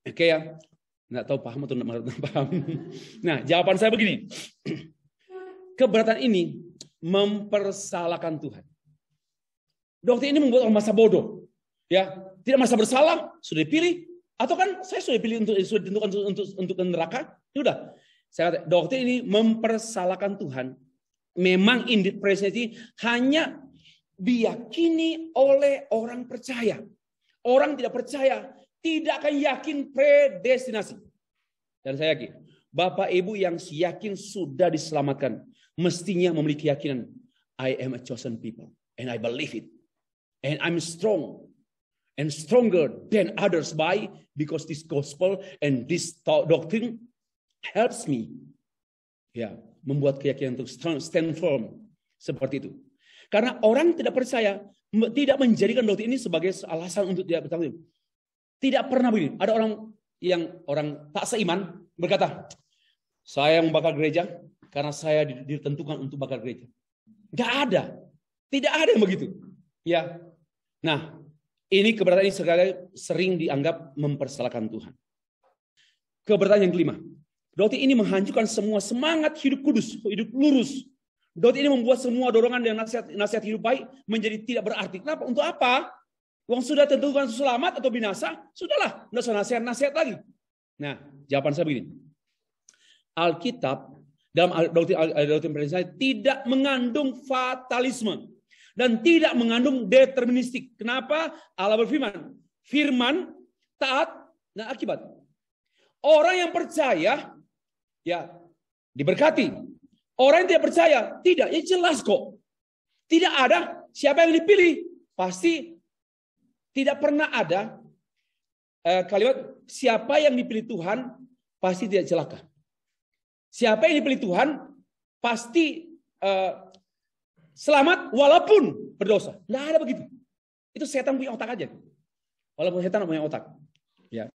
Oke okay, ya, nggak tahu paham atau nggak paham. Nah, jawaban saya begini. Keberatan ini mempersalahkan Tuhan. Dokter ini membuat orang masa bodoh. Ya, tidak masa bersalah, sudah dipilih, atau kan saya sudah pilih untuk sudah ditentukan untuk, untuk, untuk neraka, Sudah, ya Saya kata, dokter ini mempersalahkan Tuhan memang indeed presence hanya diyakini oleh orang percaya. Orang tidak percaya tidak akan yakin predestinasi. Dan saya yakin, Bapak Ibu yang yakin sudah diselamatkan, mestinya memiliki keyakinan, I am a chosen people and I believe it. And I'm strong and stronger than others by because this gospel and this doctrine helps me. Yeah, membuat keyakinan untuk stand firm seperti itu. Karena orang tidak percaya tidak menjadikan doktrin ini sebagai alasan untuk dia bertanggung jawab. Tidak pernah begini. Ada orang yang orang tak seiman berkata, saya yang bakal gereja karena saya ditentukan untuk bakar gereja. Gak ada. Tidak ada yang begitu. Ya. Nah, ini keberatan ini sekali sering dianggap mempersalahkan Tuhan. Keberatan yang kelima, Berarti ini menghancurkan semua semangat hidup kudus, hidup lurus. Berarti ini membuat semua dorongan dan nasihat, nasihat hidup baik menjadi tidak berarti. Kenapa? Untuk apa? Uang sudah tentukan selamat atau binasa, sudahlah, tidak usah nasihat-nasihat lagi. Nah, jawaban saya begini. Alkitab dalam doktrin doktrin saya tidak mengandung fatalisme dan tidak mengandung deterministik. Kenapa? Allah berfirman, firman taat dan akibat. Orang yang percaya ya diberkati. Orang yang tidak percaya, tidak, ya jelas kok. Tidak ada siapa yang dipilih. Pasti tidak pernah ada eh, kalimat siapa yang dipilih Tuhan pasti tidak celaka. Siapa yang dipilih Tuhan pasti eh, selamat walaupun berdosa. Tidak ada begitu. Itu setan punya otak aja. Walaupun setan punya otak. Ya.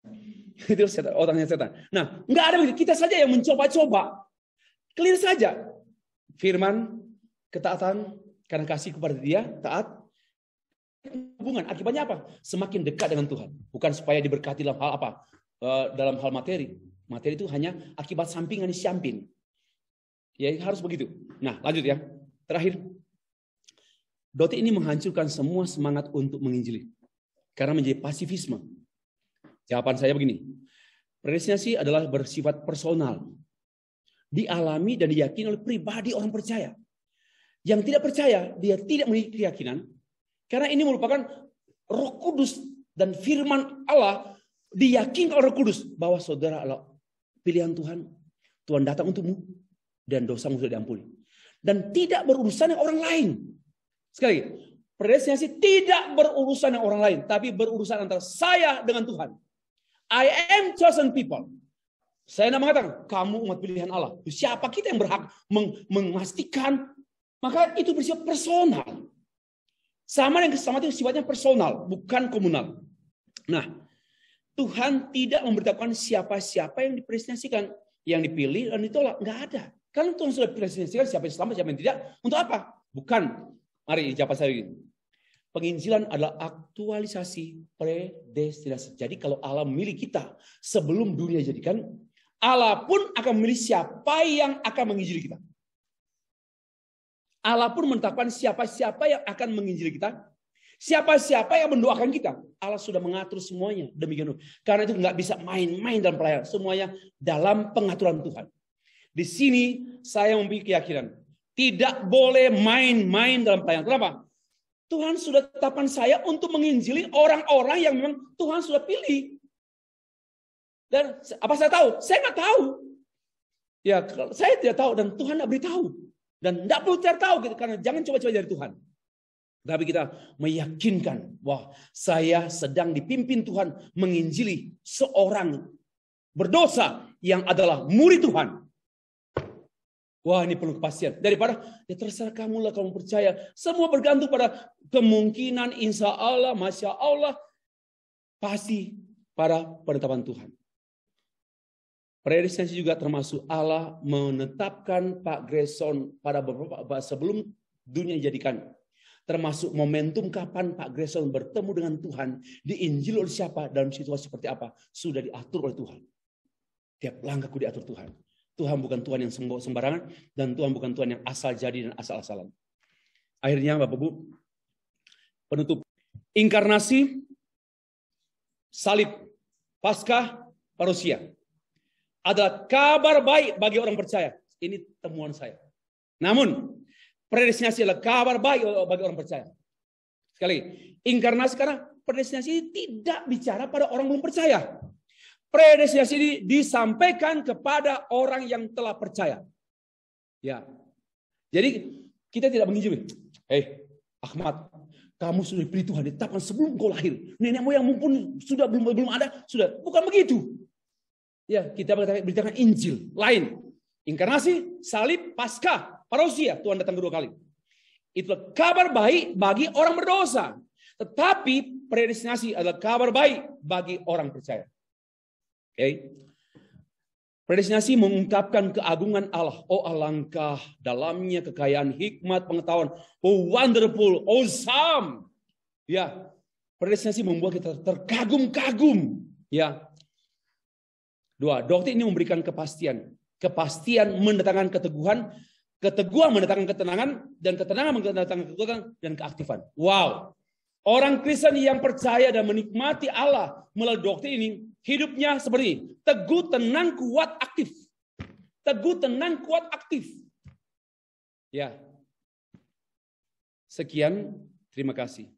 Itu setan, otaknya setan. Nah, nggak ada kita saja yang mencoba-coba. Clear saja. Firman, ketaatan, karena kasih kepada dia, taat, hubungan. Akibatnya apa? Semakin dekat dengan Tuhan. Bukan supaya diberkati dalam hal apa? Eh, dalam hal materi. Materi itu hanya akibat sampingan di samping. Ya harus begitu. Nah lanjut ya. Terakhir. Doti ini menghancurkan semua semangat untuk menginjili. Karena menjadi pasifisme. Jawaban saya begini. Predestinasi adalah bersifat personal. Dialami dan diyakini oleh pribadi orang percaya. Yang tidak percaya, dia tidak memiliki keyakinan. Karena ini merupakan roh kudus dan firman Allah diyakinkan oleh roh kudus. Bahwa saudara Allah pilihan Tuhan. Tuhan datang untukmu dan dosamu sudah diampuni. Dan tidak berurusan dengan orang lain. Sekali lagi, predestinasi tidak berurusan dengan orang lain. Tapi berurusan antara saya dengan Tuhan. I am chosen people. Saya nak mengatakan, kamu umat pilihan Allah. Siapa kita yang berhak meng memastikan? Maka itu bersifat personal. Sama dengan keselamatan itu sifatnya personal, bukan komunal. Nah, Tuhan tidak memberitahukan siapa-siapa yang dipresentasikan. Yang dipilih dan ditolak. Nggak ada. Kan Tuhan sudah presentasikan siapa yang selamat, siapa yang tidak. Untuk apa? Bukan. Mari, siapa saya ini. Penginjilan adalah aktualisasi predestinasi. Jadi kalau Allah memilih kita sebelum dunia jadikan, Allah pun akan memilih siapa yang akan menginjili kita. Allah pun menetapkan siapa-siapa yang akan menginjili kita, siapa-siapa yang mendoakan kita. Allah sudah mengatur semuanya demikian. Karena itu nggak bisa main-main dalam pelayanan, semuanya dalam pengaturan Tuhan. Di sini saya memiliki keyakinan, tidak boleh main-main dalam pelayanan. Kenapa? Tuhan sudah tetapkan saya untuk menginjili orang-orang yang memang Tuhan sudah pilih. Dan apa saya tahu? Saya nggak tahu. Ya, saya tidak tahu dan Tuhan tidak beritahu. Dan tidak perlu cari tahu gitu, karena jangan coba-coba jadi Tuhan. Tapi kita meyakinkan, wah saya sedang dipimpin Tuhan menginjili seorang berdosa yang adalah murid Tuhan. Wah ini perlu kepastian. Daripada, ya terserah kamu lah kamu percaya. Semua bergantung pada kemungkinan insya Allah, masya Allah. Pasti pada penetapan Tuhan. Predestinasi juga termasuk Allah menetapkan Pak Greson pada beberapa sebelum dunia dijadikan. Termasuk momentum kapan Pak Greson bertemu dengan Tuhan, diinjil oleh siapa, dalam situasi seperti apa, sudah diatur oleh Tuhan. Tiap langkahku diatur Tuhan. Tuhan bukan Tuhan yang sembarangan dan Tuhan bukan Tuhan yang asal jadi dan asal-asalan. Akhirnya Bapak Bu, penutup inkarnasi salib Paskah parusia, adalah kabar baik bagi orang percaya. Ini temuan saya. Namun, predestinasi adalah kabar baik bagi orang percaya. Sekali lagi, inkarnasi karena predestinasi tidak bicara pada orang belum percaya predestinasi ini disampaikan kepada orang yang telah percaya. Ya. Jadi kita tidak mengizinkan. Hei, Ahmad, kamu sudah dipilih Tuhan ditetapkan sebelum kau lahir. Nenek moyang pun sudah belum belum ada, sudah. Bukan begitu. Ya, kita beritakan Injil lain. Inkarnasi, salib, pasca, parousia. Tuhan datang kedua kali. Itu kabar baik bagi orang berdosa. Tetapi predestinasi adalah kabar baik bagi orang percaya. Okay? Predestinasi mengungkapkan keagungan Allah. Oh alangkah dalamnya kekayaan hikmat pengetahuan. Oh wonderful, oh sam, Ya, predestinasi membuat kita terkagum-kagum. Ya. Dua, doktrin ini memberikan kepastian. Kepastian mendatangkan keteguhan, keteguhan mendatangkan ketenangan, dan ketenangan mendatangkan kekuatan dan keaktifan. Wow. Orang Kristen yang percaya dan menikmati Allah melalui doktrin ini Hidupnya seperti ini. Teguh, tenang, kuat, aktif. Teguh, tenang, kuat, aktif. Ya. Sekian, terima kasih.